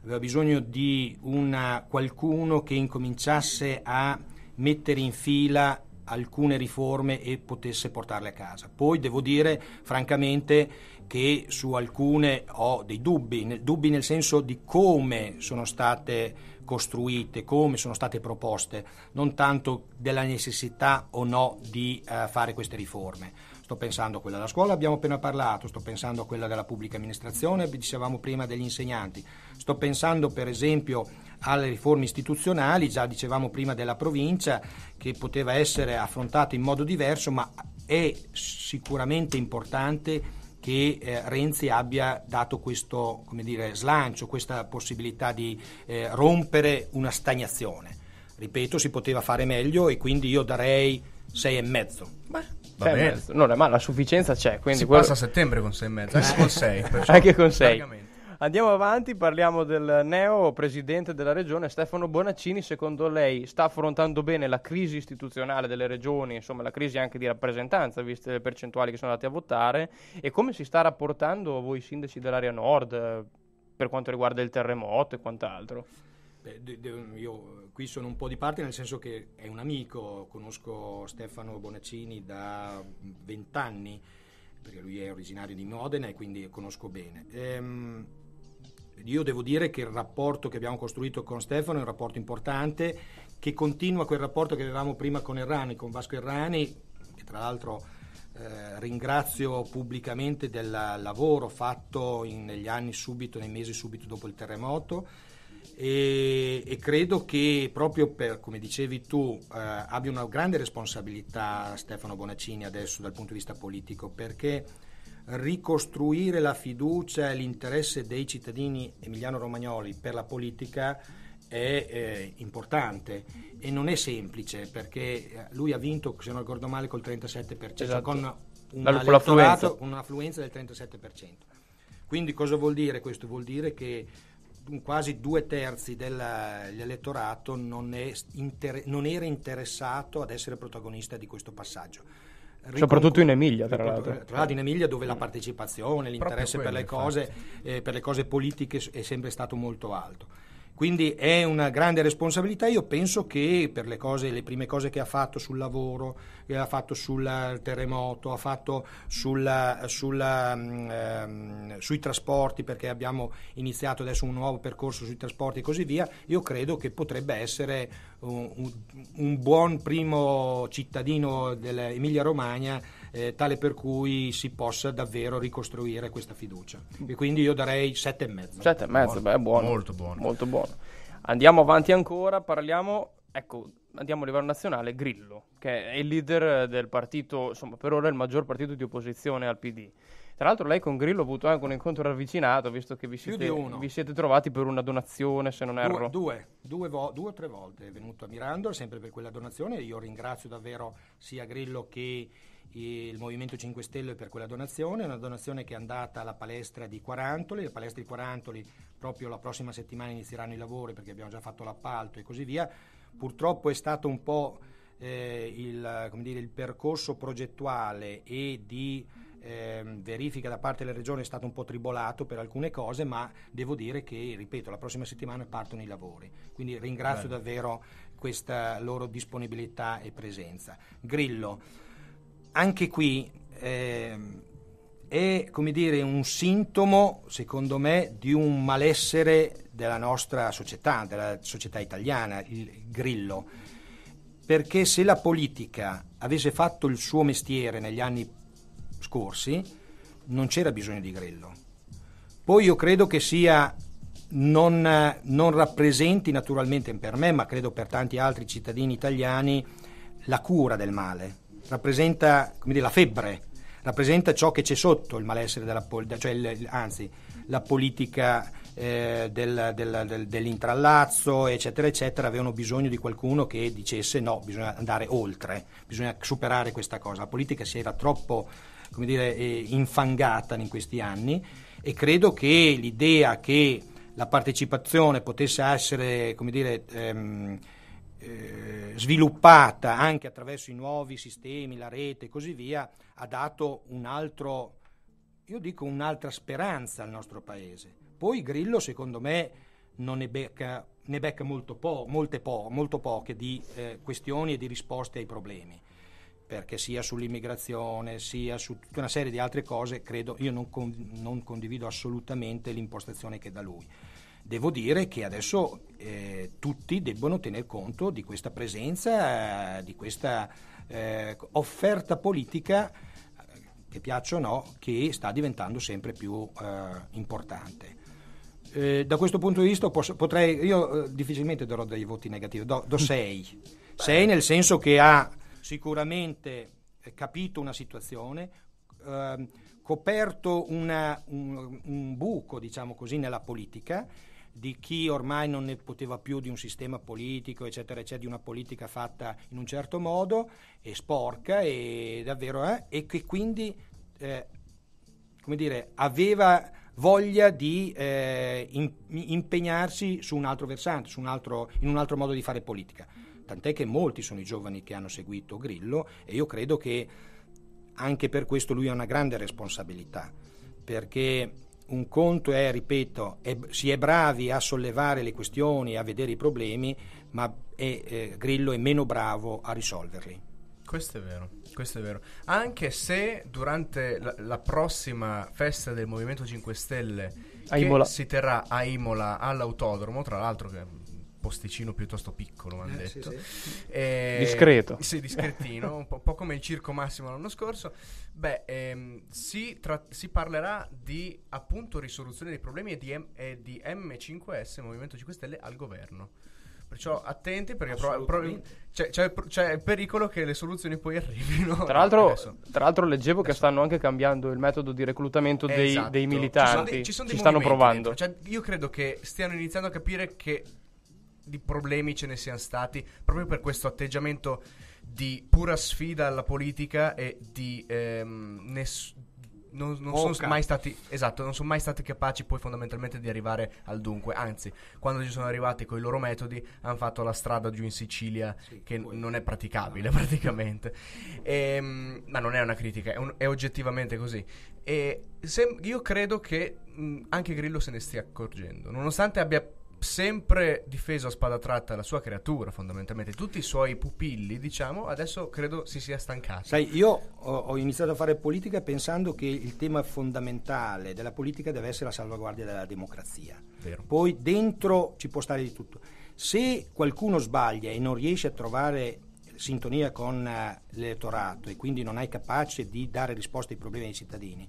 aveva bisogno di una, qualcuno che incominciasse a mettere in fila alcune riforme e potesse portarle a casa. Poi devo dire francamente che su alcune ho dei dubbi, dubbi nel senso di come sono state costruite, come sono state proposte, non tanto della necessità o no di eh, fare queste riforme. Sto pensando a quella della scuola, abbiamo appena parlato, sto pensando a quella della pubblica amministrazione, dicevamo prima degli insegnanti, sto pensando per esempio alle riforme istituzionali, già dicevamo prima della provincia, che poteva essere affrontato in modo diverso, ma è sicuramente importante che eh, Renzi abbia dato questo dire, slancio, questa possibilità di eh, rompere una stagnazione. Ripeto, si poteva fare meglio e quindi io darei 6,5. Beh, Va bene. Non è male, la sufficienza c'è. si quello... passa a settembre con 6,5, eh. anche con 6. Anche con 6. Andiamo avanti, parliamo del neo presidente della regione Stefano Bonaccini. Secondo lei sta affrontando bene la crisi istituzionale delle regioni, insomma la crisi anche di rappresentanza, viste le percentuali che sono andate a votare, e come si sta rapportando voi sindaci dell'area nord eh, per quanto riguarda il terremoto e quant'altro? Beh, io qui sono un po' di parte nel senso che è un amico, conosco Stefano Bonaccini da vent'anni perché lui è originario di Modena e quindi conosco bene. Ehm, io devo dire che il rapporto che abbiamo costruito con Stefano è un rapporto importante che continua quel rapporto che avevamo prima con Errani, con Vasco Errani, che tra l'altro eh, ringrazio pubblicamente del lavoro fatto in, negli anni subito, nei mesi subito dopo il terremoto e, e credo che proprio per, come dicevi tu, eh, abbia una grande responsabilità Stefano Bonaccini adesso dal punto di vista politico perché ricostruire la fiducia e l'interesse dei cittadini emiliano-romagnoli per la politica è eh, importante e non è semplice perché eh, lui ha vinto, se non ricordo male, col 37%, esatto. con, un con un'affluenza del 37%. Quindi cosa vuol dire questo? Vuol dire che quasi due terzi dell'elettorato eh, non, inter- non era interessato ad essere protagonista di questo passaggio. Riconcu- Soprattutto in Emilia, tra l'altro. Tra l'altro in Emilia dove la partecipazione, l'interesse per, le cose, eh, per le cose politiche è sempre stato molto alto. Quindi è una grande responsabilità, io penso che per le, cose, le prime cose che ha fatto sul lavoro, che ha fatto sul terremoto, ha fatto sulla, sulla, mm, ehm, sui trasporti, perché abbiamo iniziato adesso un nuovo percorso sui trasporti e così via, io credo che potrebbe essere un, un, un buon primo cittadino dell'Emilia Romagna eh, tale per cui si possa davvero ricostruire questa fiducia. E quindi io darei e mezzo. 7,5. 7,5, beh, buono. Molto buono. Molto buono. Andiamo avanti ancora, parliamo, ecco, andiamo a livello nazionale, Grillo, che è il leader del partito, insomma, per ora il maggior partito di opposizione al PD. Tra l'altro lei con Grillo ha avuto anche un incontro ravvicinato, visto che vi siete, vi siete trovati per una donazione, se non due, erro. Due, due, vo- due, o tre volte è venuto a Mirandola, sempre per quella donazione. Io ringrazio davvero sia Grillo che il Movimento 5 Stelle per quella donazione, una donazione che è andata alla palestra di Quarantoli, la palestra di Quarantoli proprio la prossima settimana inizieranno i lavori perché abbiamo già fatto l'appalto e così via, purtroppo è stato un po' eh, il, dire, il, percorso progettuale e di eh, verifica da parte della Regione è stato un po' tribolato per alcune cose, ma devo dire che, ripeto, la prossima settimana partono i lavori, quindi ringrazio Bene. davvero questa loro disponibilità e presenza. Grillo anche qui eh, è come dire un sintomo, secondo me, di un malessere della nostra società, della società italiana, il grillo. Perché se la politica avesse fatto il suo mestiere negli anni scorsi, non c'era bisogno di grillo. Poi io credo che sia non, non rappresenti naturalmente per me, ma credo per tanti altri cittadini italiani, la cura del male rappresenta dire, la febbre, rappresenta ciò che c'è sotto il malessere della politica, cioè il, anzi la politica eh, del, del, del, dell'intrallazzo, eccetera, eccetera, avevano bisogno di qualcuno che dicesse no, bisogna andare oltre, bisogna superare questa cosa. La politica si era troppo come dire, eh, infangata in questi anni e credo che l'idea che la partecipazione potesse essere, come dire, ehm, eh, sviluppata anche attraverso i nuovi sistemi, la rete e così via, ha dato un altro, io dico un'altra speranza al nostro paese. Poi Grillo, secondo me, non ne becca, ne becca molto, po- po- molto poche di eh, questioni e di risposte ai problemi perché sia sull'immigrazione sia su tutta una serie di altre cose, credo, io non, con, non condivido assolutamente l'impostazione che dà lui. Devo dire che adesso eh, tutti debbono tener conto di questa presenza, eh, di questa eh, offerta politica, eh, che piaccia o no, che sta diventando sempre più eh, importante. Eh, da questo punto di vista posso, potrei, io difficilmente darò dei voti negativi, do, sei. 6 *laughs* nel senso che ha sicuramente capito una situazione, eh, coperto una, un, un, buco, diciamo così, nella politica di chi ormai non ne poteva più di un sistema politico, eccetera, eccetera, di una politica fatta in un certo modo e sporca e davvero eh, e che quindi eh, come dire, aveva voglia di eh, in, impegnarsi su un altro versante, su un altro, in un altro modo di fare politica. Tant'è che molti sono i giovani che hanno seguito Grillo e io credo che anche per questo lui ha una grande responsabilità, perché un conto è, ripeto, è, si è bravi a sollevare le questioni, a vedere i problemi, ma è, eh, Grillo è meno bravo a risolverli. Questo è vero, questo è vero. Anche se durante la, la prossima festa del Movimento 5 Stelle che si terrà a Imola all'autodromo, tra l'altro che posticino piuttosto piccolo, mi hanno eh, detto. Sì, sì. Eh, e, Discreto. Sì, discretino, un po', po', come il Circo Massimo l'anno scorso. Beh, ehm, si, tra- si, parlerà di appunto risoluzione dei problemi e di, M- e di M5S, Movimento 5 Stelle, al governo. Perciò attenti perché pro- pro- c'è, c'è, c'è, il pericolo che le soluzioni poi arrivino. Tra l'altro, tra l'altro leggevo adesso. che stanno anche cambiando il metodo di reclutamento esatto. dei, militari. Ci, sono dei, ci, sono dei ci stanno provando. Cioè, io credo che stiano iniziando a capire che di problemi ce ne siano stati proprio per questo atteggiamento di pura sfida alla politica e di ehm, ness- non, non sono mai stati esatto, non sono mai stati capaci poi fondamentalmente di arrivare al dunque. Anzi, quando ci sono arrivati con i loro metodi, hanno fatto la strada giù in Sicilia sì, che poi. non è praticabile no. praticamente. E, ehm, ma non è una critica, è, un, è oggettivamente così. E se, io credo che mh, anche Grillo se ne stia accorgendo, nonostante abbia sempre difeso a spada tratta la sua creatura, fondamentalmente, tutti i suoi pupilli, diciamo, adesso credo si sia stancato. Sai, io ho, ho, iniziato a fare politica pensando che il tema fondamentale della politica deve essere la salvaguardia della democrazia. Vero. Poi dentro ci può stare di tutto. Se qualcuno sbaglia e non riesce a trovare sintonia con eh, l'elettorato e quindi non è capace di dare risposte ai problemi dei cittadini,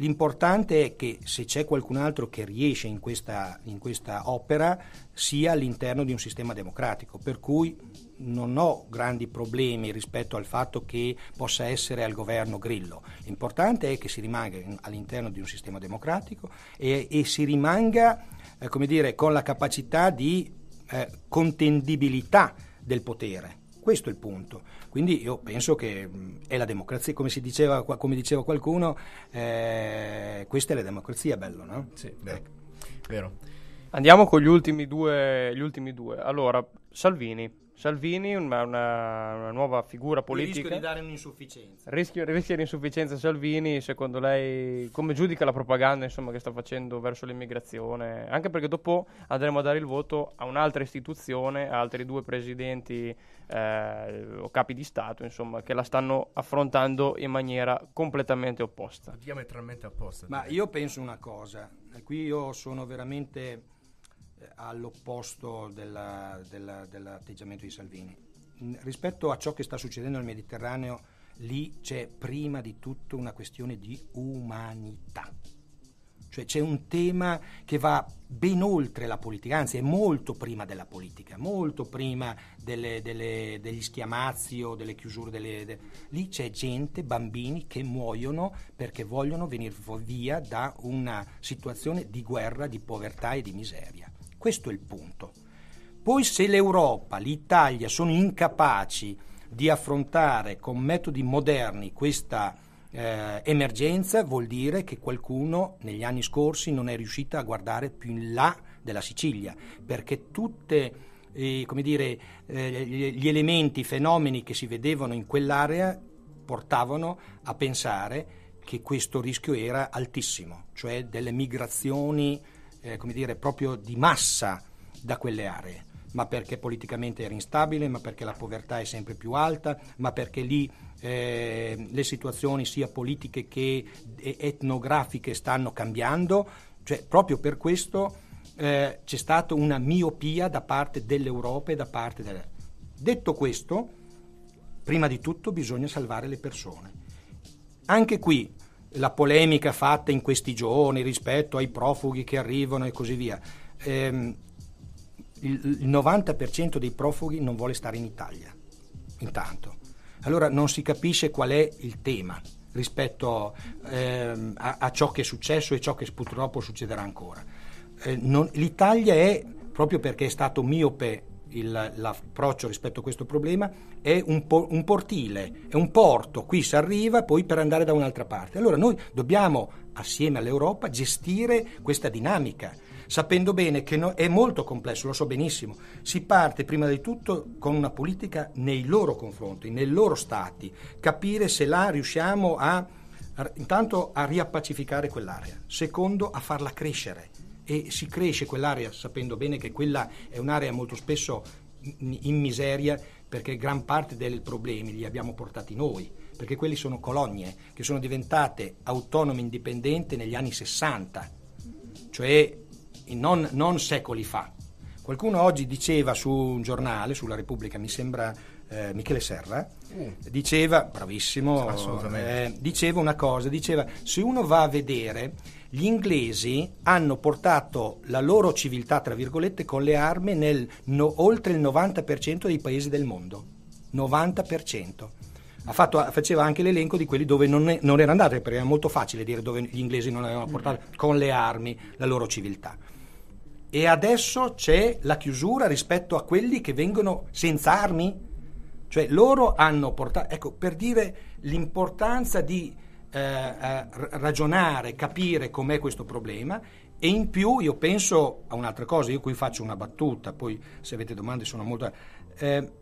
L'importante è che se c'è qualcun altro che riesce in questa, in questa opera sia all'interno di un sistema democratico, per cui non ho grandi problemi rispetto al fatto che possa essere al governo Grillo. L'importante è che si rimanga all'interno di un sistema democratico e, e si rimanga eh, dire, con la capacità di eh, contendibilità del potere questo è il punto. Quindi io penso che è la democrazia, come, si diceva, come diceva, qualcuno, eh, questa è la democrazia, bello, no? Sì, ecco. vero. vero. Andiamo con gli ultimi, due, gli ultimi due. Allora, Salvini Salvini, una, una, una nuova figura politica. Il rischio di dare un'insufficienza. Rischio, rischio di insufficienza Salvini, secondo lei come giudica la propaganda insomma, che sta facendo verso l'immigrazione? Anche perché dopo andremo a dare il voto a un'altra istituzione, a altri due presidenti eh, o capi di Stato, insomma, che la stanno affrontando in maniera completamente opposta. Diametralmente opposta. Ma io penso una cosa, qui io sono veramente eh, all'opposto della, della, dell'atteggiamento di Salvini. Rispetto a ciò che sta succedendo nel Mediterraneo, lì c'è prima di tutto una questione di umanità. Cioè c'è un tema che va ben oltre la politica, anzi è molto prima della politica, molto prima delle, delle, degli schiamazzi o delle chiusure. Delle, de... Lì c'è gente, bambini che muoiono perché vogliono venire via da una situazione di guerra, di povertà e di miseria. Questo è il punto. Poi se l'Europa, l'Italia sono incapaci di affrontare con metodi moderni questa eh, emergenza, vuol dire che qualcuno negli anni scorsi non è riuscito a guardare più in là della Sicilia, perché tutte eh, dire, eh, gli elementi, i fenomeni che si vedevano in quell'area portavano a pensare che questo rischio era altissimo, cioè delle migrazioni eh, come dire, proprio di massa da quelle aree, ma perché politicamente era instabile, ma perché la povertà è sempre più alta, ma perché lì eh, le situazioni sia politiche che etnografiche stanno cambiando, cioè proprio per questo eh, c'è stata una miopia da parte dell'Europa e da parte delle... Detto questo, prima di tutto bisogna salvare le persone. Anche qui la polemica fatta in questi giorni rispetto ai profughi che arrivano e così via. Ehm, il 90% dei profughi non vuole stare in Italia, intanto. Allora non si capisce qual è il tema rispetto ehm, a, a, ciò che è successo e ciò che purtroppo succederà ancora. Eh, non, L'Italia è, proprio perché è stato miope il, l'approccio rispetto a questo problema è un, po- un portile, è un porto, qui si arriva poi per andare da un'altra parte. Allora noi dobbiamo, assieme all'Europa, gestire questa dinamica, sapendo bene che no- è molto complesso, lo so benissimo, si parte prima di tutto con una politica nei loro confronti, nei loro stati, capire se là riusciamo a, intanto a riappacificare quell'area, secondo a farla crescere e si cresce quell'area sapendo bene che quella è un'area molto spesso in, in miseria perché gran parte dei problemi li abbiamo portati noi, perché quelli sono colonie che sono diventate autonome e indipendenti negli anni 60, cioè non, non secoli fa. Qualcuno oggi diceva su un giornale, sulla Repubblica mi sembra eh, Michele Serra, eh. diceva, bravissimo, eh, diceva una cosa, diceva se uno va a vedere gli inglesi hanno portato la loro civiltà, tra virgolette, con le armi nel no, oltre il 90% dei paesi del mondo. 90%. Fatto, faceva anche l'elenco di quelli dove non, è, non era andata, perché era molto facile dire dove gli inglesi non avevano portato mm. con le armi la loro civiltà. E adesso c'è la chiusura rispetto a quelli che vengono senza armi? Cioè loro hanno portato, ecco, per dire l'importanza di eh, ragionare, capire com'è questo problema e in più io penso a un'altra cosa, io qui faccio una battuta, poi se avete domande sono molto... Eh,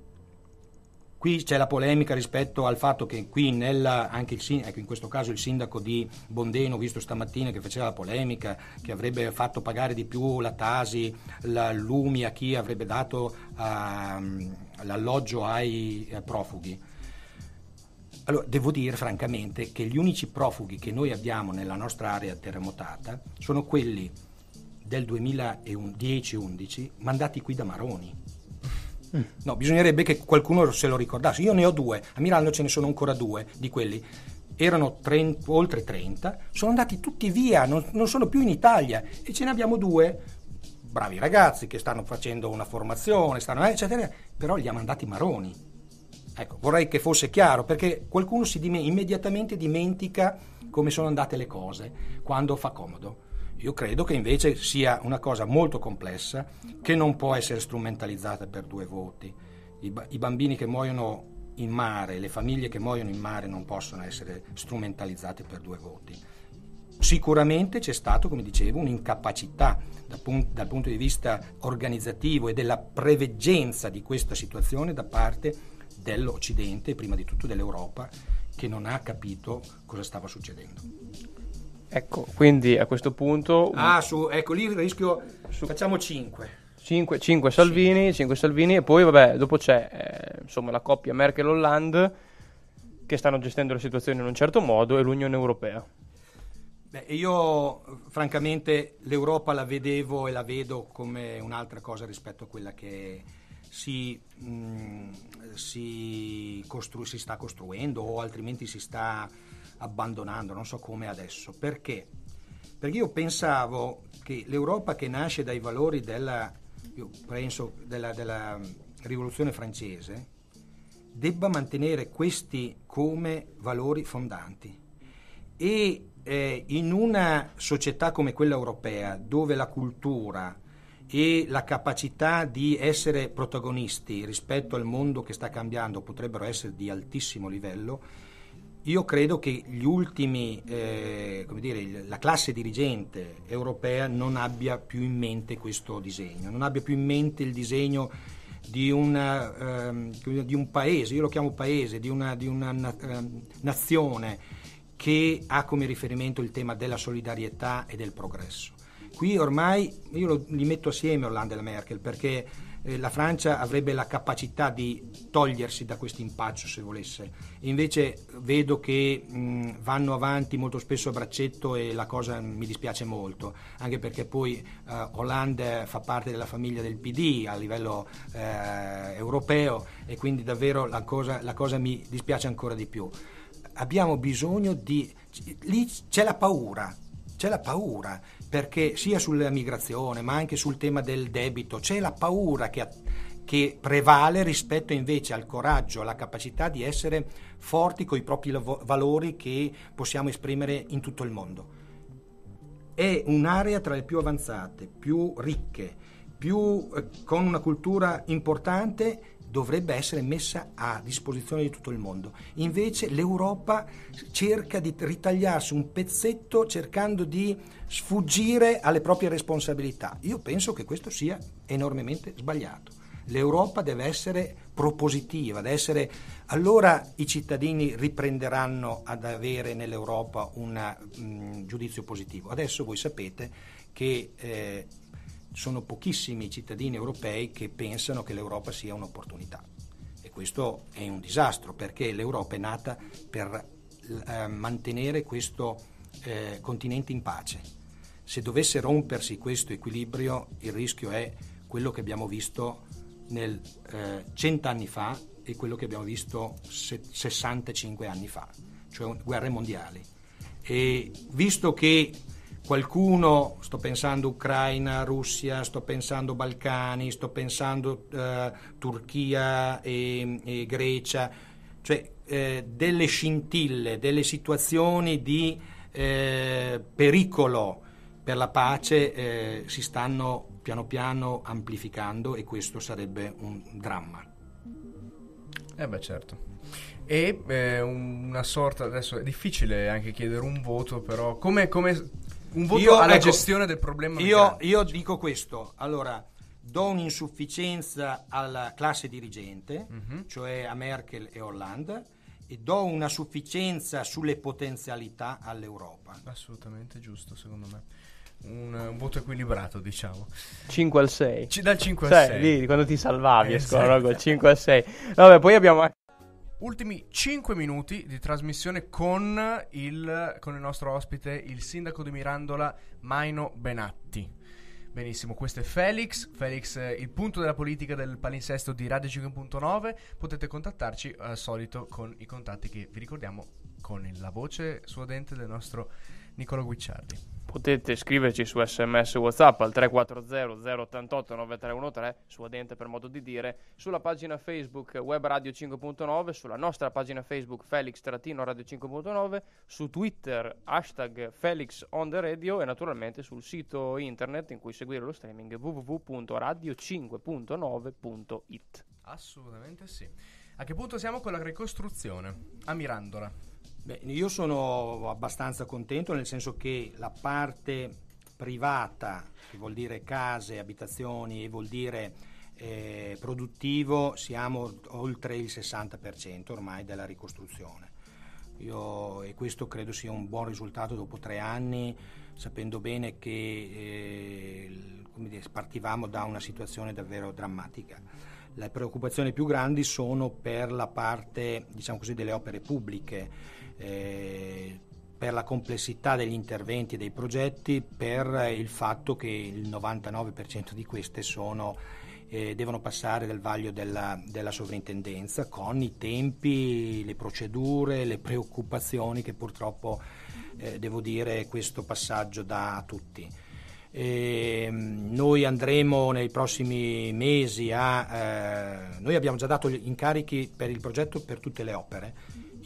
qui c'è la polemica rispetto al fatto che qui nella, anche il, ecco in questo caso il sindaco di Bondeno, visto stamattina che faceva la polemica, che avrebbe fatto pagare di più la Tasi, la Lumi a chi avrebbe dato uh, l'alloggio ai profughi. Allora, devo dire francamente che gli unici profughi che noi abbiamo nella nostra area terremotata sono quelli del 2010-11 mandati qui da Maroni. Mm. No, bisognerebbe che qualcuno se lo ricordasse. Io ne ho due, a Milano ce ne sono ancora due di quelli. Erano 30, oltre 30, sono andati tutti via, non, non sono più in Italia e ce ne abbiamo due bravi ragazzi che stanno facendo una formazione, stanno, eh, eccetera, però li ha mandati Maroni Ecco, vorrei che fosse chiaro perché qualcuno si dime- immediatamente dimentica come sono andate le cose quando fa comodo. Io credo che invece sia una cosa molto complessa che non può essere strumentalizzata per due voti. I, ba- i bambini che muoiono in mare, le famiglie che muoiono in mare non possono essere strumentalizzate per due voti. Sicuramente c'è stato, come dicevo, un'incapacità dal, pun- dal punto di vista organizzativo e della preveggenza di questa situazione da parte dell'Occidente, e prima di tutto dell'Europa, che non ha capito cosa stava succedendo. Ecco, quindi a questo punto... Ah, su, ecco, lì il rischio... Su. Facciamo 5. 5, 5 Salvini, 5 Salvini e poi vabbè, dopo c'è eh, insomma, la coppia Merkel-Hollande che stanno gestendo la situazione in un certo modo e l'Unione Europea. Beh, io francamente l'Europa la vedevo e la vedo come un'altra cosa rispetto a quella che è si, mh, mm, si, costru- si sta costruendo o altrimenti si sta abbandonando, non so come adesso. Perché? Perché io pensavo che l'Europa che nasce dai valori della, penso, della, della rivoluzione francese debba mantenere questi come valori fondanti. E eh, in una società come quella europea, dove la cultura, e la capacità di essere protagonisti rispetto al mondo che sta cambiando potrebbero essere di altissimo livello, io credo che gli ultimi, eh, come dire, la classe dirigente europea non abbia più in mente questo disegno, non abbia più in mente il disegno di, una, eh, di un paese, io lo chiamo paese, di una, di una na- ehm, nazione che ha come riferimento il tema della solidarietà e del progresso. Qui ormai io li metto assieme Hollande e Merkel perché eh, la Francia avrebbe la capacità di togliersi da questo impaccio se volesse. Invece vedo che mh, vanno avanti molto spesso a braccetto e la cosa mi dispiace molto, anche perché poi eh, Hollande fa parte della famiglia del PD a livello eh, europeo e quindi davvero la cosa, la cosa mi dispiace ancora di più. Abbiamo bisogno di... lì c'è la paura, c'è la paura, perché sia sulla migrazione ma anche sul tema del debito, c'è la paura che, che prevale rispetto invece al coraggio, alla capacità di essere forti con i propri valori che possiamo esprimere in tutto il mondo. È un'area tra le più avanzate, più ricche, più, eh, con una cultura importante dovrebbe essere messa a disposizione di tutto il mondo. Invece l'Europa cerca di ritagliarsi un pezzetto cercando di sfuggire alle proprie responsabilità. Io penso che questo sia enormemente sbagliato. L'Europa deve essere propositiva, deve essere allora i cittadini riprenderanno ad avere nell'Europa un mm, giudizio positivo. Adesso voi sapete che eh, sono pochissimi i cittadini europei che pensano che l'Europa sia un'opportunità. E questo è un disastro perché l'Europa è nata per eh, mantenere questo eh, continente in pace. Se dovesse rompersi questo equilibrio, il rischio è quello che abbiamo visto nel, eh, 100 anni fa e quello che abbiamo visto se- 65 anni fa, cioè guerre mondiali. E visto che Qualcuno, sto pensando Ucraina, Russia, sto pensando Balcani, sto pensando eh, Turchia e, e, Grecia, cioè eh, delle scintille, delle situazioni di eh, pericolo per la pace eh, si stanno piano piano amplificando e questo sarebbe un dramma. Eh beh certo e eh, una sorta adesso è difficile anche chiedere un voto però come, come, un voto io, alla ecco, gestione del problema. Io, io dico questo, allora do un'insufficienza alla classe dirigente, mm-hmm. cioè a Merkel e Hollande, e do una sufficienza sulle potenzialità all'Europa. Assolutamente giusto, secondo me. Un, un voto equilibrato, diciamo 5 al 6 C- dal 5 al 6 lì quando ti salvavi esatto. escono 5 al 6 vabbè poi abbiamo Ultimi 5 minuti di trasmissione con il, con il nostro ospite, il sindaco di Mirandola, Maino Benatti. Benissimo, questo è Felix, Felix eh, il punto della politica del palinsesto di Radio 5.9, potete contattarci eh, al solito con i contatti che vi ricordiamo con la voce suadente del nostro Niccolo Guicciardi. Potete scriverci su sms whatsapp al 340 088 9313 su Adente per modo di dire, sulla pagina Facebook Web Radio 5.9, sulla nostra pagina Facebook Felix Trattino Radio 5.9, su Twitter hashtag Felix on the Radio e naturalmente sul sito internet in cui seguire lo streaming www.radio5.9.it. Assolutamente sì. A che punto siamo con la ricostruzione? A Mirandola. Beh, io sono abbastanza contento nel senso che la parte privata, che vuol dire case, abitazioni e vuol dire eh, produttivo, siamo oltre il 60% ormai della ricostruzione. Io, e questo credo sia un buon risultato dopo tre anni, sapendo bene che eh, dire, partivamo da una situazione davvero drammatica. Le preoccupazioni più grandi sono per la parte diciamo così, delle opere pubbliche eh, per la complessità degli interventi e dei progetti, per eh, il fatto che il 99% di queste sono, eh, devono passare dal vaglio della, della sovrintendenza con i tempi, le procedure, le preoccupazioni che purtroppo, eh, devo dire, questo passaggio dà a tutti. E ehm, noi andremo nei prossimi mesi a... Eh, noi abbiamo già dato gli incarichi per il progetto per tutte le opere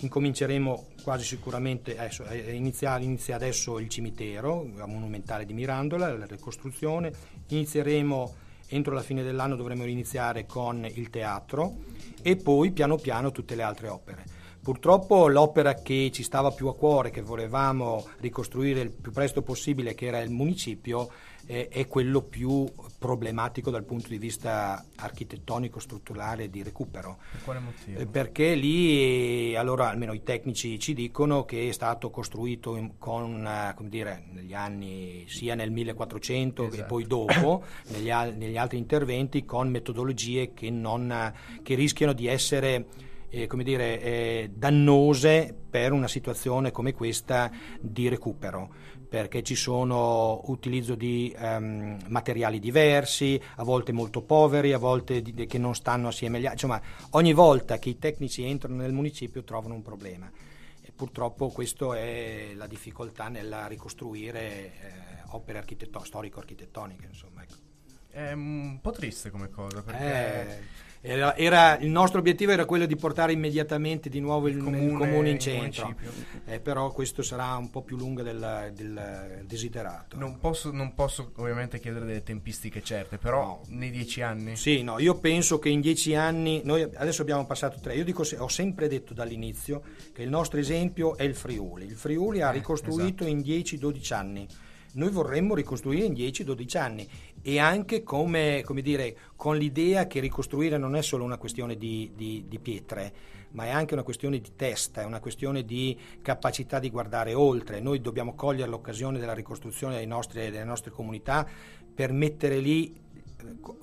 incominceremo quasi sicuramente, adesso, eh, inizia, inizia, adesso il cimitero la monumentale di Mirandola, la ricostruzione, inizieremo entro la fine dell'anno dovremo iniziare con il teatro e poi piano piano tutte le altre opere. Purtroppo l'opera che ci stava più a cuore, che volevamo ricostruire il più presto possibile, che era il municipio, eh, è quello più problematico dal punto di vista architettonico, strutturale di recupero. Per quale motivo? Eh, perché lì, allora, almeno i tecnici ci dicono che è stato costruito in, con, eh, come dire, negli anni, sia nel 1400 esatto. che poi esatto. dopo, negli, al, negli, altri interventi, con metodologie che, non, che rischiano di essere... Eh, come dire, eh, dannose per una situazione come questa di recupero perché ci sono utilizzo di um, materiali diversi, a volte molto poveri, a volte di, che non stanno assieme agli altri. Insomma, ogni volta che i tecnici entrano nel municipio trovano un problema. E purtroppo questa è la difficoltà nel ricostruire eh, opere architetto- storico-architettoniche. Insomma, ecco. È un po' triste come cosa perché... Eh... Era, era, il nostro obiettivo era quello di portare immediatamente di nuovo il, il, comune, il comune, in centro, eh, però questo sarà un po' più lungo del, del desiderato. Non posso, non posso, ovviamente chiedere delle tempistiche certe, però no. nei dieci anni? Sì, no, io penso che in dieci anni, noi adesso abbiamo passato tre, io dico, ho sempre detto dall'inizio che il nostro esempio è il Friuli, il Friuli ha eh, ricostruito eh, esatto. in 10-12 anni noi vorremmo ricostruire in 10-12 anni e anche come, come dire, con l'idea che ricostruire non è solo una questione di, di, di, pietre, ma è anche una questione di testa, è una questione di capacità di guardare oltre. Noi dobbiamo cogliere l'occasione della ricostruzione nostri, delle nostre comunità per mettere lì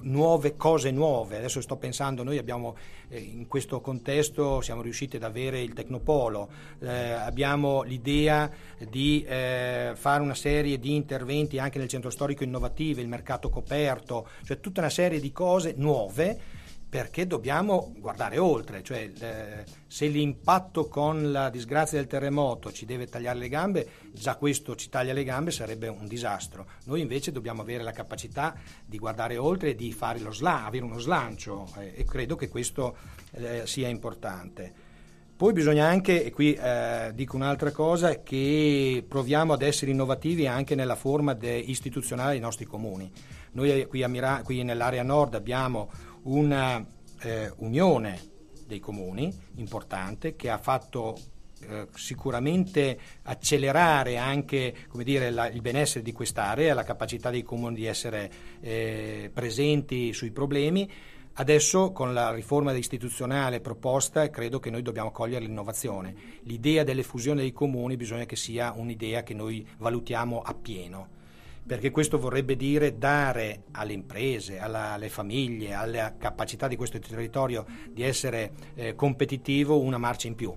nuove cose nuove. Adesso sto pensando, noi abbiamo eh, in questo contesto siamo riusciti ad avere il Tecnopolo, eh, abbiamo l'idea di eh, fare una serie di interventi anche nel centro storico innovativo, il mercato coperto, cioè tutta una serie di cose nuove perché dobbiamo guardare oltre, cioè eh, se l'impatto con la disgrazia del terremoto ci deve tagliare le gambe, già questo ci taglia le gambe sarebbe un disastro. Noi invece dobbiamo avere la capacità di guardare oltre e di fare lo sla- avere uno slancio eh, e credo che questo eh, sia importante. Poi bisogna anche, e qui eh, dico un'altra cosa, che proviamo ad essere innovativi anche nella forma de- istituzionale dei nostri comuni. Noi eh, qui, Mira- qui nell'area nord abbiamo una eh, unione dei comuni importante che ha fatto eh, sicuramente accelerare anche dire, la, il benessere di quest'area, la capacità dei comuni di essere eh, presenti sui problemi. Adesso con la riforma istituzionale proposta credo che noi dobbiamo cogliere l'innovazione. L'idea delle fusioni dei comuni bisogna che sia un'idea che noi valutiamo appieno perché questo vorrebbe dire dare alle imprese, alla, alle famiglie, alla capacità di questo territorio di essere eh, competitivo una marcia in più.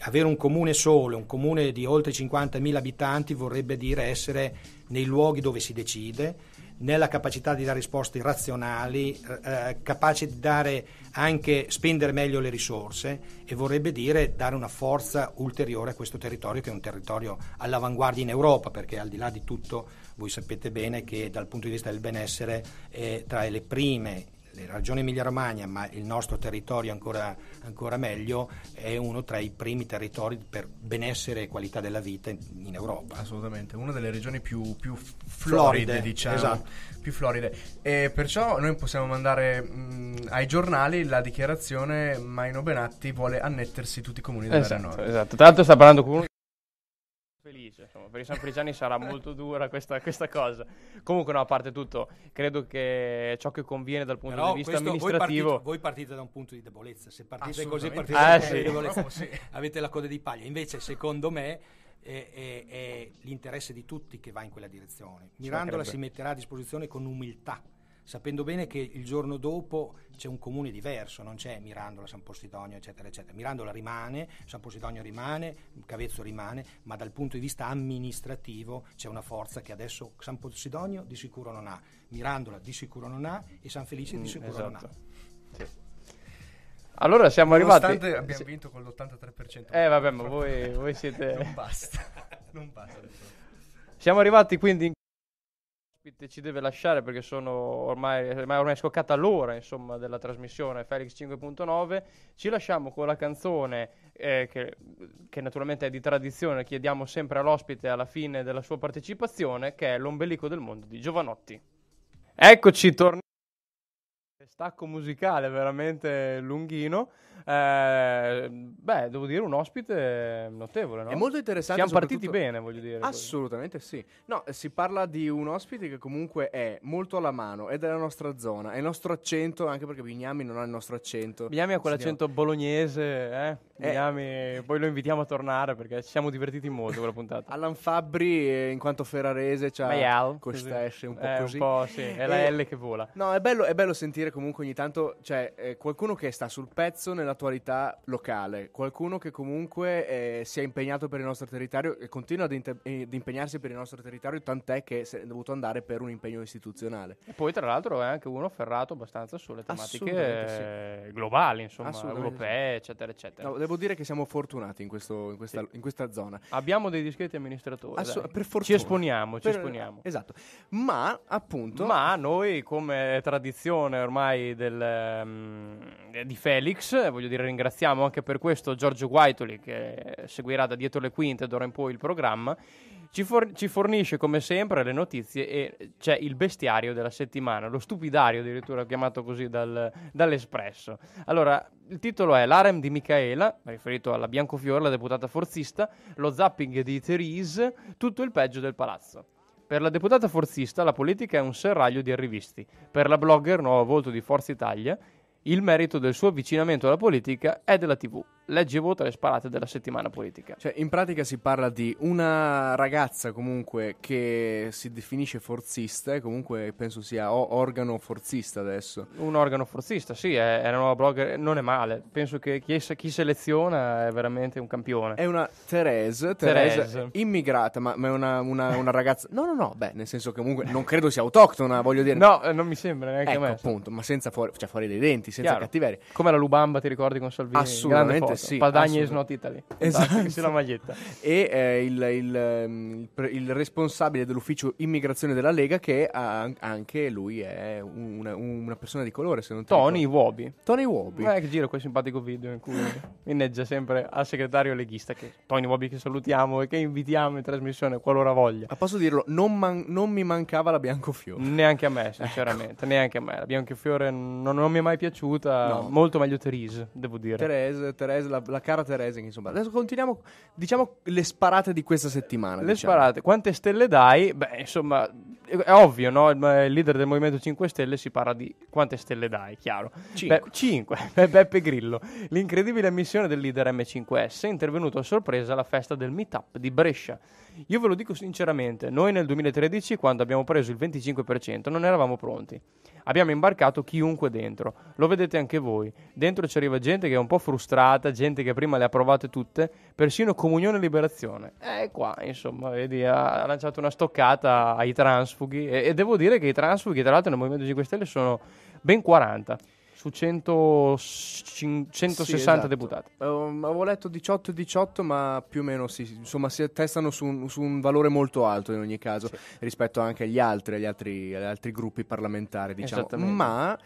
Avere un comune solo, un comune di oltre 50.000 abitanti vorrebbe dire essere nei luoghi dove si decide, nella capacità di dare risposte razionali, eh, capaci di dare anche spendere meglio le risorse e vorrebbe dire dare una forza ulteriore a questo territorio che è un territorio all'avanguardia in Europa perché al di là di tutto voi sapete bene che dal punto di vista del benessere è eh, tra le prime la regione Emilia-Romagna, ma il nostro territorio ancora, ancora, meglio, è uno tra i primi territori per benessere e qualità della vita in, Europa. Assolutamente, una delle regioni più, più floride, floride, diciamo. Esatto. Più floride. E perciò noi possiamo mandare mh, mm, ai giornali la dichiarazione Maino Benatti vuole annettersi tutti i comuni della esatto, Nord. Esatto, tra l'altro sta parlando con uno felice, insomma, per i Sanfriciani sarà molto dura questa, questa, cosa. Comunque, no, a parte tutto, credo che ciò che conviene dal punto Però di vista amministrativo. Voi partite, voi partite, da un punto di debolezza, se partite così partite ah, da un sì. Ah, punto di debolezza, *laughs* sì. avete la coda di paglia. Invece, secondo me, è, è, è l'interesse di tutti che va in quella direzione. Mirandola si metterà a disposizione con umiltà sapendo bene che il giorno dopo c'è un comune diverso, non c'è Mirandola, San Possidonio, eccetera, eccetera. Mirandola rimane, San Possidonio rimane, Cavezzo rimane, ma dal punto di vista amministrativo c'è una forza che adesso San Possidonio di sicuro non ha, Mirandola di sicuro non ha e San Felice di mm, sicuro mm, esatto. non ha. Esatto. Sì. Allora siamo Nonostante arrivati. abbiamo vinto con l'83%. Eh, vabbè, ma voi, voi siete. non basta. *laughs* Non basta. Siamo arrivati quindi in. Pete ci deve lasciare perché sono ormai, ormai, è scoccata l'ora insomma, della trasmissione Felix 5.9. Ci lasciamo con la canzone eh, che, che, naturalmente è di tradizione, chiediamo sempre all'ospite alla fine della sua partecipazione, che è L'ombelico del mondo di Giovanotti. Eccoci, torniamo stacco musicale veramente lunghino. Eh, beh, devo dire un ospite notevole, no? È molto interessante. Siamo partiti bene, voglio dire. Assolutamente così. sì. No, si parla di un ospite che comunque è molto alla mano, è della nostra zona, è il nostro accento, anche perché Bignami non ha il nostro accento. Bignami ha quell'accento bolognese, eh? eh? Bignami, poi lo invitiamo a tornare perché ci siamo divertiti molto quella puntata. *laughs* Alan Fabbri, eh, in quanto ferrarese, c'ha questa esce un po' eh, così. Un po', sì, è la eh, L che vola. No, è bello, è bello sentire comunque comunque ogni tanto c'è cioè, eh, qualcuno che sta sul pezzo nell'attualità locale, qualcuno che comunque eh, si è impegnato per il nostro territorio e continua ad, inter- eh, ad, impegnarsi per il nostro territorio, tant'è che si è dovuto andare per un impegno istituzionale. E poi tra l'altro è anche uno ferrato abbastanza sulle tematiche sì. globali, insomma, europee, sì. eccetera, eccetera. No, devo dire che siamo fortunati in, questo, in, questa, sì. in questa, zona. Abbiamo dei discreti amministratori. Assu- per fortuna. Ci esponiamo, per, esponiamo. Esatto. Ma appunto... Ma noi come tradizione ormai ormai del, um, di Felix. Voglio dire, ringraziamo anche per questo Giorgio Guaitoli che seguirà da dietro le quinte d'ora in poi il programma. Ci, for- ci fornisce come sempre le notizie e c'è il bestiario della settimana, lo stupidario addirittura chiamato così dal, dall'Espresso. Allora, il titolo è L'Arem di Micaela, riferito alla Biancofiore, la deputata forzista, lo zapping di Therese, tutto il peggio del palazzo. Per la deputata forzista la politica è un serraglio di arrivisti, per la blogger nuovo volto di Forza Italia il merito del suo avvicinamento alla politica è della TV. Legge e vota le sparate della settimana politica. Cioè, in pratica si parla di una ragazza comunque che si definisce forzista e comunque penso sia o- organo forzista adesso. Un organo forzista, sì, è, è, una nuova blogger, non è male. Penso che chi, chi seleziona è veramente un campione. È una Therese, Therese, Therese. immigrata, ma, ma è una, una, una, ragazza... No, no, no, beh, nel senso che comunque non credo sia autoctona, voglio dire. No, eh, non mi sembra neanche ecco, a me. appunto, ma senza fuori, cioè fuori dai denti senza Chiaro. cattiveria. Come la Lubamba, ti ricordi con Salvini? Assolutamente sì. Padagna is not Italy. *laughs* Esatto. Sulla esatto. maglietta. E eh, il, il, mm, il, il, responsabile dell'ufficio immigrazione della Lega, che ha, anche lui è una, una, persona di colore, se non ti Tony Wobi. Tony Wobi. Ma eh, è che giro quel simpatico video in cui *laughs* inneggia sempre al segretario leghista, che Tony Wobi che salutiamo e che invitiamo in trasmissione qualora voglia. Ma posso dirlo, non, man- non mi mancava la Biancofiore. Neanche a me, *laughs* ecco. sinceramente, neanche a me. La Biancofiore non, non mi è mai piaciuta piaciuta no. molto meglio Therese, devo dire. Therese, Therese la, la, cara Therese, insomma. Adesso continuiamo, diciamo, le sparate di questa settimana. Le diciamo. sparate, quante stelle dai? Beh, insomma, è ovvio, no? Il, il, leader del Movimento 5 Stelle si parla di quante stelle dai, chiaro. 5. 5. *laughs* Be- Beppe Grillo. L'incredibile missione del leader M5S è intervenuto a sorpresa alla festa del meetup di Brescia io ve lo dico sinceramente, noi nel 2013 quando abbiamo preso il 25% non eravamo pronti. Abbiamo imbarcato chiunque dentro, lo vedete anche voi. Dentro ci arriva gente che è un po' frustrata, gente che prima le ha provate tutte, persino comunione e liberazione. E qua, insomma, vedi, ha lanciato una stoccata ai transfughi e, e devo dire che i transfughi, tra l'altro, nel Movimento 5 Stelle sono ben 40 su 100, 160 sì, esatto. deputati. Um, avevo letto 18 e 18, ma più o meno sì, insomma si attestano su un, su un valore molto alto in ogni caso sì. rispetto anche agli altri, agli altri, agli altri gruppi parlamentari, diciamo. Ma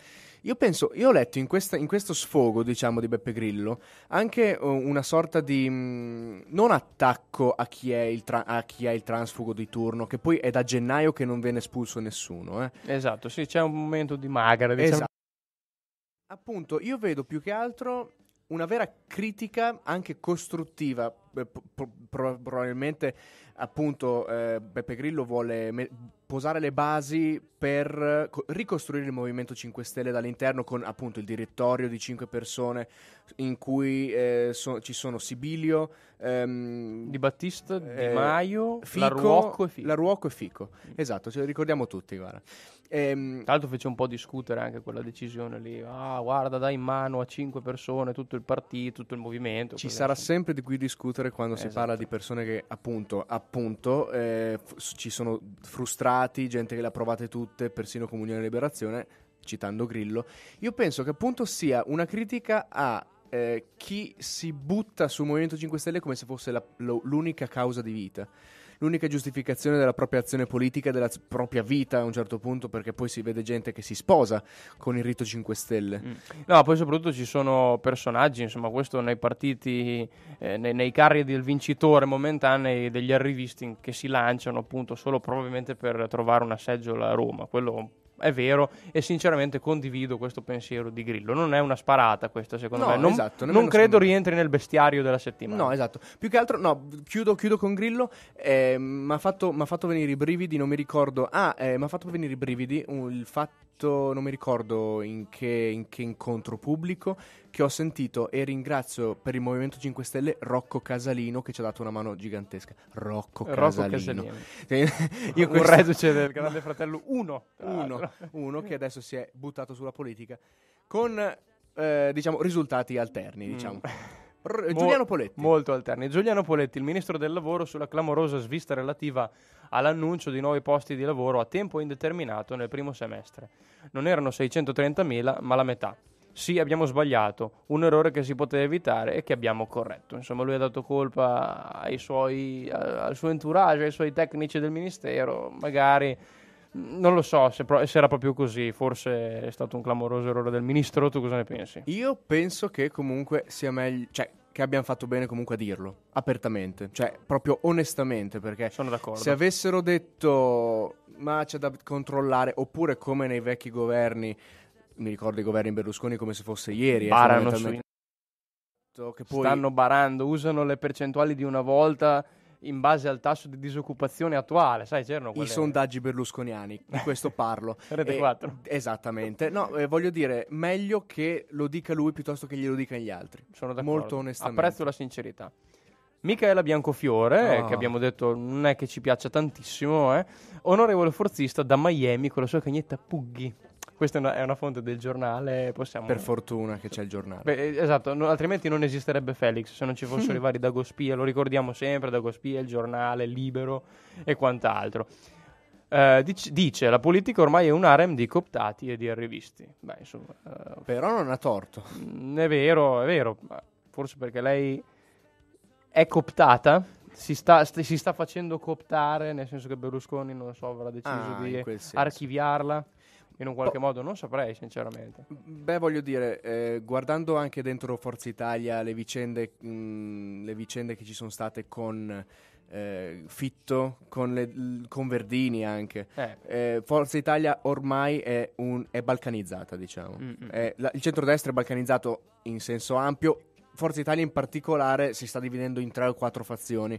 io penso, io ho letto in, questa, in questo sfogo, diciamo, di Beppe Grillo anche uh, una sorta di mh, mm, non attacco a chi, tra- a chi, è il transfugo di turno, che poi è da gennaio che non viene espulso nessuno. Eh. Esatto, sì, c'è un momento di magra, diciamo. Esatto. Appunto, io vedo più che altro una vera critica anche costruttiva, eh, probabilmente appunto eh, Beppe Grillo vuole me- posare le basi per co- ricostruire il Movimento 5 Stelle dall'interno con appunto il direttorio di 5 persone in cui eh, so- ci sono Sibilio, ehm, Di Battista, Di eh, Maio, Fico, Laruocco e Fico. Laruocco Fico. Esatto, ce lo ricordiamo tutti, guarda. Ehm, Tra l'altro fece un po' discutere anche quella decisione lì. Ah, guarda, dai in mano a cinque persone tutto il partito, tutto il movimento. ci sarà sempre di cui discutere quando si esatto. parla di persone che appunto app- appunto eh, f- ci sono frustrati, gente che le ha provate tutte, persino Comunione e Liberazione, citando Grillo. Io penso che appunto sia una critica a eh, chi si butta sul Movimento 5 Stelle come se fosse la, lo, l'unica causa di vita l'unica giustificazione della propria azione politica, della propria vita a un certo punto, perché poi si vede gente che si sposa con il rito 5 Stelle. Mm. No, poi soprattutto ci sono personaggi, insomma, questo nei partiti, eh, nei, nei, carri del vincitore momentanei degli arrivisti che si lanciano appunto solo probabilmente per trovare una seggiola a Roma, quello è vero e sinceramente condivido questo pensiero di Grillo. Non è una sparata questa secondo no, me, non, esatto, non credo rientri nel bestiario della settimana. No, esatto. Più che altro, no, chiudo, chiudo con Grillo, eh, mi ha fatto, fatto, venire i brividi, non mi ricordo, ah, eh, mi ha fatto venire i brividi il fatto detto, non mi ricordo in che, in che incontro pubblico, che ho sentito e ringrazio per il Movimento 5 Stelle Rocco Casalino che ci ha dato una mano gigantesca. Rocco Casalino. Rocco Casalino. *laughs* Io questo... Un reduce del Grande Fratello 1. Uno, uno che adesso si è buttato sulla politica con, eh, diciamo, risultati alterni, mm. diciamo. Mm. *laughs* Eh, Giuliano Poletti. Molto alterni. Giuliano Poletti, il ministro del lavoro, sulla clamorosa svista relativa all'annuncio di nuovi posti di lavoro a tempo indeterminato nel primo semestre. Non erano 630.000, ma la metà. Sì, abbiamo sbagliato, un errore che si poteva evitare e che abbiamo corretto. Insomma, lui ha dato colpa suoi, al suo entourage, ai suoi tecnici del ministero, magari non lo so se, pro- se, era proprio così, forse è stato un clamoroso errore del ministro, tu cosa ne pensi? Io penso che comunque sia meglio, cioè che abbiamo fatto bene comunque a dirlo, apertamente, cioè proprio onestamente, perché Sono d'accordo. se avessero detto ma c'è da controllare, oppure come nei vecchi governi, mi ricordo i governi Berlusconi come se fosse ieri, eh, Barano che poi... stanno barando, usano le percentuali di una volta in base al tasso di disoccupazione attuale, sai, c'erano quelle... I sondaggi berlusconiani, di *laughs* questo parlo. Rete 4. Esattamente. No, eh, voglio dire, meglio che lo dica lui piuttosto che glielo dica gli altri. Sono d'accordo. Molto onestamente. Apprezzo la sincerità. Michaela Biancofiore, oh. che abbiamo detto non è che ci piaccia tantissimo, eh? onorevole forzista da Miami con la sua cagnetta Puggy questa è una, è una, fonte del giornale. Possiamo... Per fortuna che c'è il giornale. Beh, eh, esatto, no, altrimenti non esisterebbe Felix se non ci fossero i *laughs* vari Dagospia. Lo ricordiamo sempre: Dagospia, il giornale, libero e quant'altro. Uh, eh, dice, dice, la politica ormai è un harem di cooptati e di arrivisti. Beh, insomma, uh, Però non ha torto. Mm, è vero, è vero. Forse perché lei è cooptata, si sta, st- si sta facendo coptare, nel senso che Berlusconi, non so, avrà deciso ah, di archiviarla in un qualche oh. modo? Non saprei, sinceramente. Beh, voglio dire, eh, guardando anche dentro Forza Italia le vicende, mh, mm, le vicende che ci sono state con eh, Fitto, con, le, con, Verdini anche, eh. eh. Forza Italia ormai è, un, è balcanizzata, diciamo. È, mm, mm, eh, la, il centrodestra è balcanizzato in senso ampio. Forza Italia in particolare si sta dividendo in tre o quattro fazioni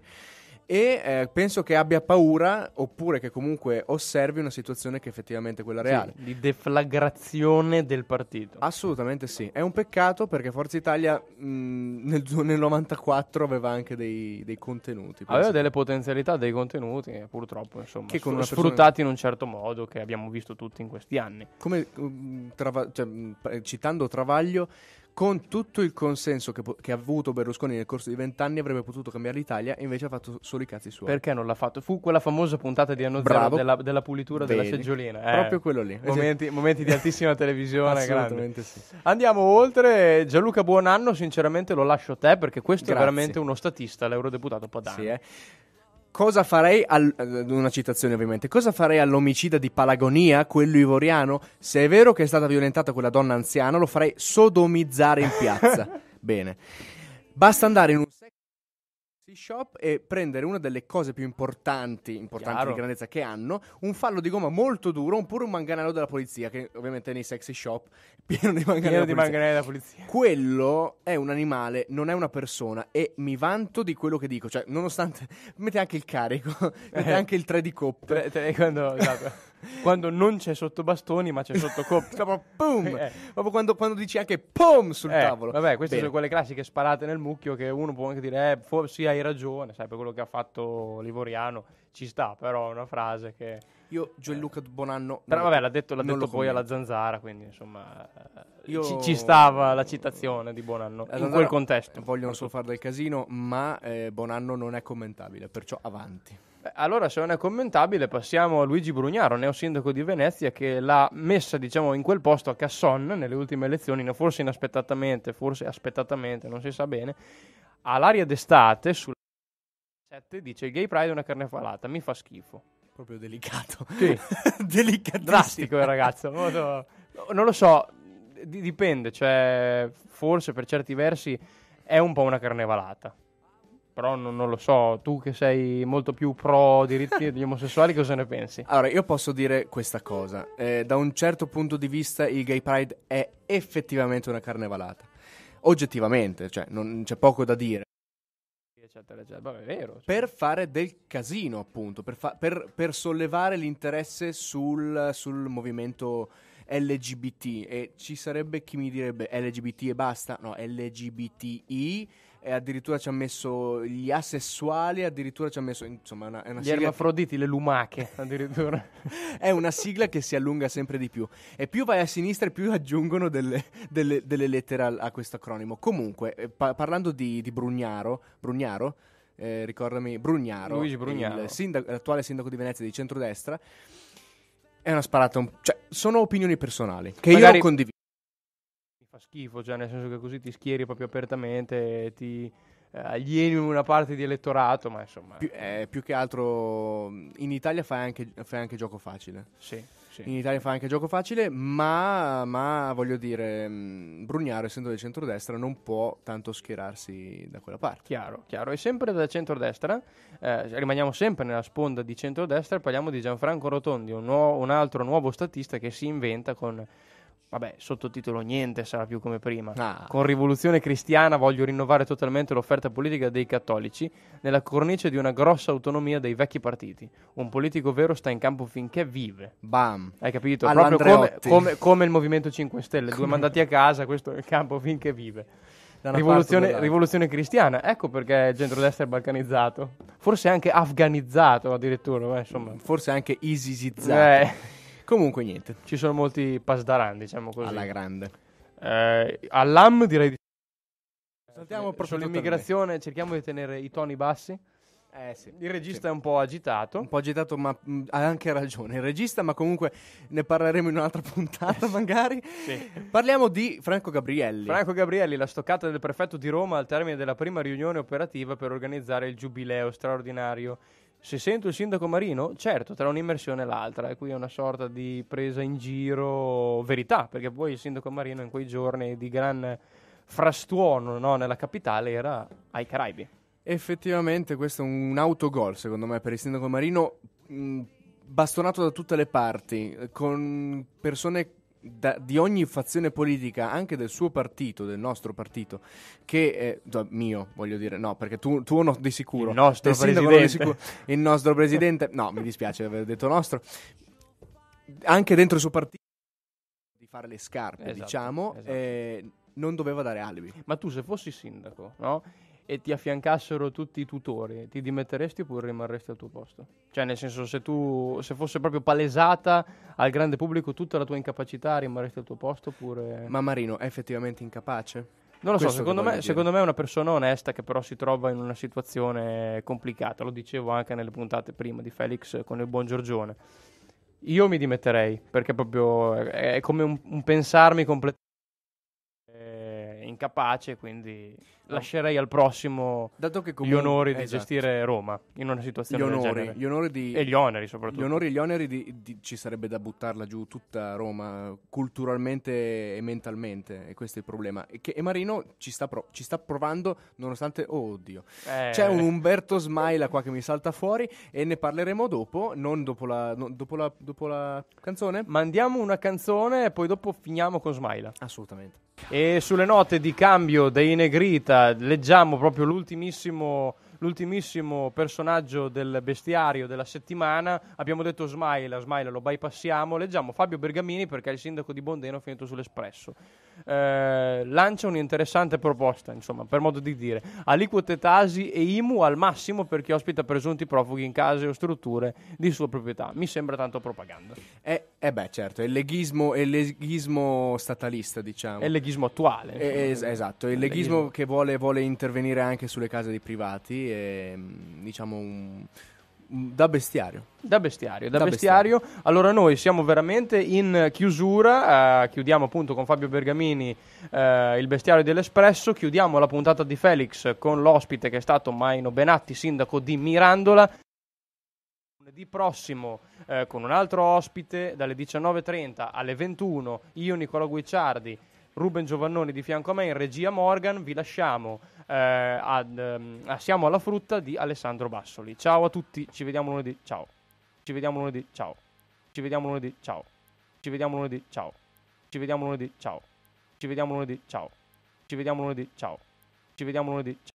e eh, penso che abbia paura oppure che comunque osservi una situazione che è effettivamente quella reale. Sì, di deflagrazione del partito. Assolutamente sì. È un peccato perché Forza Italia mh, nel, nel, 94 aveva anche dei, dei contenuti. Aveva delle potenzialità, dei contenuti, purtroppo, insomma, che sono sfruttati persona... in un certo modo che abbiamo visto tutti in questi anni. Come, mh, trava- cioè, mh, citando Travaglio con tutto il consenso che, po- che, ha avuto Berlusconi nel corso di vent'anni avrebbe potuto cambiare l'Italia e invece ha fatto solo i cazzi suoi. Perché non l'ha fatto? Fu quella famosa puntata di anno zero della, della pulitura Vedi. della seggiolina. Eh, Proprio quello lì. Momenti, esatto. momenti di altissima televisione. Assolutamente grande. sì. Andiamo oltre. Gianluca Buonanno, sinceramente lo lascio a te perché questo Grazie. è veramente uno statista, l'eurodeputato padano. Sì, eh. Cosa farei al, eh, una citazione ovviamente, cosa farei all'omicida di Palagonia, quello ivoriano? Se è vero che è stata violentata quella donna anziana, lo farei sodomizzare in piazza. *laughs* Bene. Basta andare in un shop e prendere una delle cose più importanti, importanti Chiaro. di grandezza che hanno, un fallo di gomma molto duro, oppure un manganello della polizia, che ovviamente nei sexy shop *laughs* pieno di manganello, pieno della, polizia. della polizia. Quello è un animale, non è una persona e mi vanto di quello che dico, cioè nonostante *laughs* mette anche il carico, *laughs* mette eh. anche il 3 di coppe. Tre, tre, quando, esatto quando non c'è sotto bastoni, ma c'è sotto coppia. *laughs* Proprio Eh. Proprio quando, quando, dici anche pom sul eh, tavolo. Vabbè, queste Bene. sono quelle classiche sparate nel mucchio che uno può anche dire, eh, forse hai ragione, sai, per quello che ha fatto Livoriano ci sta, però è una frase che io Gianluca eh. Bonanno. Però vabbè, l'ha detto, l'ha detto poi alla Zanzara, quindi insomma eh, Io... ci, ci, stava la citazione di Bonanno la in quel contesto. Vogliono solo fare del casino, ma eh, Bonanno non è commentabile, perciò avanti. allora, se non è commentabile, passiamo a Luigi Brugnaro, neosindaco di Venezia, che l'ha messa, diciamo, in quel posto a Casson nelle ultime elezioni, forse inaspettatamente, forse aspettatamente, non si sa bene, all'aria d'estate, sulla 7, dice il gay pride è una carne falata, mi fa schifo proprio delicato. Sì. *laughs* Delicatissimo. Drastico il ragazzo. Molto... Non lo so, d- dipende, cioè forse per certi versi è un po' una carnevalata. Però non, non lo so, tu che sei molto più pro diritti degli omosessuali, cosa ne pensi? Allora, io posso dire questa cosa. Eh, da un certo punto di vista il gay pride è effettivamente una carnevalata. Oggettivamente, cioè non c'è poco da dire eccetera, eccetera. Vabbè, è vero. Cioè. Per fare del casino, appunto, per, fa- per, per sollevare l'interesse sul, sul movimento LGBT. E ci sarebbe chi mi direbbe LGBT e basta? No, LGBTI e addirittura ci ha messo gli asessuali, addirittura ci ha messo insomma una, una gli sigla... ermafroditi, le lumache addirittura. *laughs* è una sigla che si allunga sempre di più e più vai a sinistra e più aggiungono delle, delle, delle lettere a, a questo acronimo. Comunque, eh, pa- parlando di, di Brugnaro, Brugnaro eh, ricordami, Brugnaro, Luigi Brugnaro. Sindaco, l'attuale sindaco di Venezia di centrodestra, è una sparata. Un... Cioè, sono opinioni personali che Magari io condivido schifo, cioè nel senso che così ti schieri proprio apertamente, e ti eh, alieni una parte di elettorato, ma insomma... Più, eh, più che altro in Italia fai anche, fai anche gioco facile. Sì, sì. In Italia fai anche gioco facile, ma, ma voglio dire, mm, Brugnaro, essendo del centrodestra, non può tanto schierarsi da quella parte. Chiaro, chiaro. E sempre da centrodestra, eh, rimaniamo sempre nella sponda di centrodestra e parliamo di Gianfranco Rotondi, un, nuovo, un altro nuovo statista che si inventa con vabbè, sottotitolo niente sarà più come prima. Ah. Con Rivoluzione Cristiana voglio rinnovare totalmente l'offerta politica dei cattolici nella cornice di una grossa autonomia dei vecchi partiti. Un politico vero sta in campo finché vive. Bam. Hai capito? Allo Proprio come, come, come, il Movimento 5 Stelle, due mandati a casa, questo è in campo finché vive. Rivoluzione, rivoluzione, cristiana, ecco perché il centro-destra è balcanizzato, forse anche afganizzato addirittura, eh, insomma. forse anche isisizzato. Eh. Comunque niente, ci sono molti pasdaran, diciamo così. Alla grande. Eh, all'AM direi di... Saltiamo proprio eh, l'immigrazione, cerchiamo di tenere i toni bassi. Eh sì, il regista sì. è un po' agitato. Un po' agitato, ma mh, mm, ha anche ragione. Il regista, ma comunque ne parleremo in un'altra *laughs* puntata, magari. sì. Parliamo di Franco Gabrielli. Franco Gabrielli, la stoccata del prefetto di Roma al termine della prima riunione operativa per organizzare il giubileo straordinario se sento il sindaco Marino, certo, tra un'immersione e l'altra, e qui è una sorta di presa in giro verità, perché poi il sindaco Marino in quei giorni di gran frastuono no, nella capitale era ai Caraibi. Effettivamente questo è un autogol secondo me per il sindaco Marino, mh, bastonato da tutte le parti, con persone da, di ogni fazione politica, anche del suo partito, del nostro partito, che è, eh, mio, voglio dire, no, perché tu, tu no, di sicuro. Il nostro presidente. Sicuro, il nostro presidente, no, mi dispiace aver detto nostro, anche dentro il suo partito, di fare le scarpe, esatto, diciamo, esatto. Eh, non doveva dare alibi. Ma tu se fossi sindaco, no? e ti affiancassero tutti i tutori, ti dimetteresti oppure rimarresti al tuo posto? Cioè, nel senso, se tu se fosse proprio palesata al grande pubblico tutta la tua incapacità, rimarresti al tuo posto oppure. Ma Marino è effettivamente incapace? Non lo Questo so, secondo me, secondo me, è una persona onesta che però si trova in una situazione complicata. Lo dicevo anche nelle puntate prima di Felix con il buon Giorgione. Io mi dimetterei perché proprio è come un, un pensarmi completamente eh, incapace, quindi Esatto. lascerei al prossimo comunque, gli onori esatto. di gestire Roma in una situazione gli onori, gli onori di, e gli oneri soprattutto. Gli onori e gli oneri di, di, ci sarebbe da buttarla giù tutta Roma culturalmente e mentalmente e questo è il problema. E, che, e Marino ci sta, pro, ci sta, provando nonostante... Oh oddio. Eh. C'è un Umberto Smaila qua che mi salta fuori e ne parleremo dopo, non dopo la, no, dopo la, dopo la canzone. Mandiamo una canzone e poi dopo finiamo con Smaila. Assolutamente. E sulle note di cambio dei Negrita leggiamo proprio l'ultimissimo l'ultimissimo personaggio del bestiario della settimana. Abbiamo detto Smaila, Smaila lo bypassiamo. Leggiamo Fabio Bergamini perché è il sindaco di Bondeno finito sull'Espresso. Eh, lancia un'interessante proposta, insomma, per modo di dire. Aliquote tasi e IMU al massimo per chi ospita presunti profughi in case o strutture di sua proprietà. Mi sembra tanto propaganda. Eh, eh beh, certo, è il leghismo, è leghismo statalista, diciamo. È il leghismo attuale. È, eh, es- esatto, è il leghismo, leghismo, che vuole, vuole intervenire anche sulle case dei privati è mm, diciamo un, da bestiario. Da bestiario, da, da bestiario. bestiario. Allora noi siamo veramente in chiusura, eh, chiudiamo appunto con Fabio Bergamini eh, il bestiario dell'Espresso, chiudiamo la puntata di Felix con l'ospite che è stato Maino Benatti, sindaco di Mirandola. Lunedì prossimo eh, con un altro ospite dalle 19.30 alle 21 io Nicola Guicciardi Ruben Giovannoni di fianco a me in regia Morgan, vi lasciamo eh, ad, a ehm, Siamo alla frutta di Alessandro Bassoli. Ciao a tutti, ci vediamo lunedì, ciao. Ci vediamo lunedì, ciao. Ci vediamo lunedì, ciao. Ci vediamo lunedì, ciao. Ci vediamo lunedì, ciao. Ci vediamo lunedì, ciao. Ci vediamo lunedì, ciao. Ci vediamo lunedì, ciao.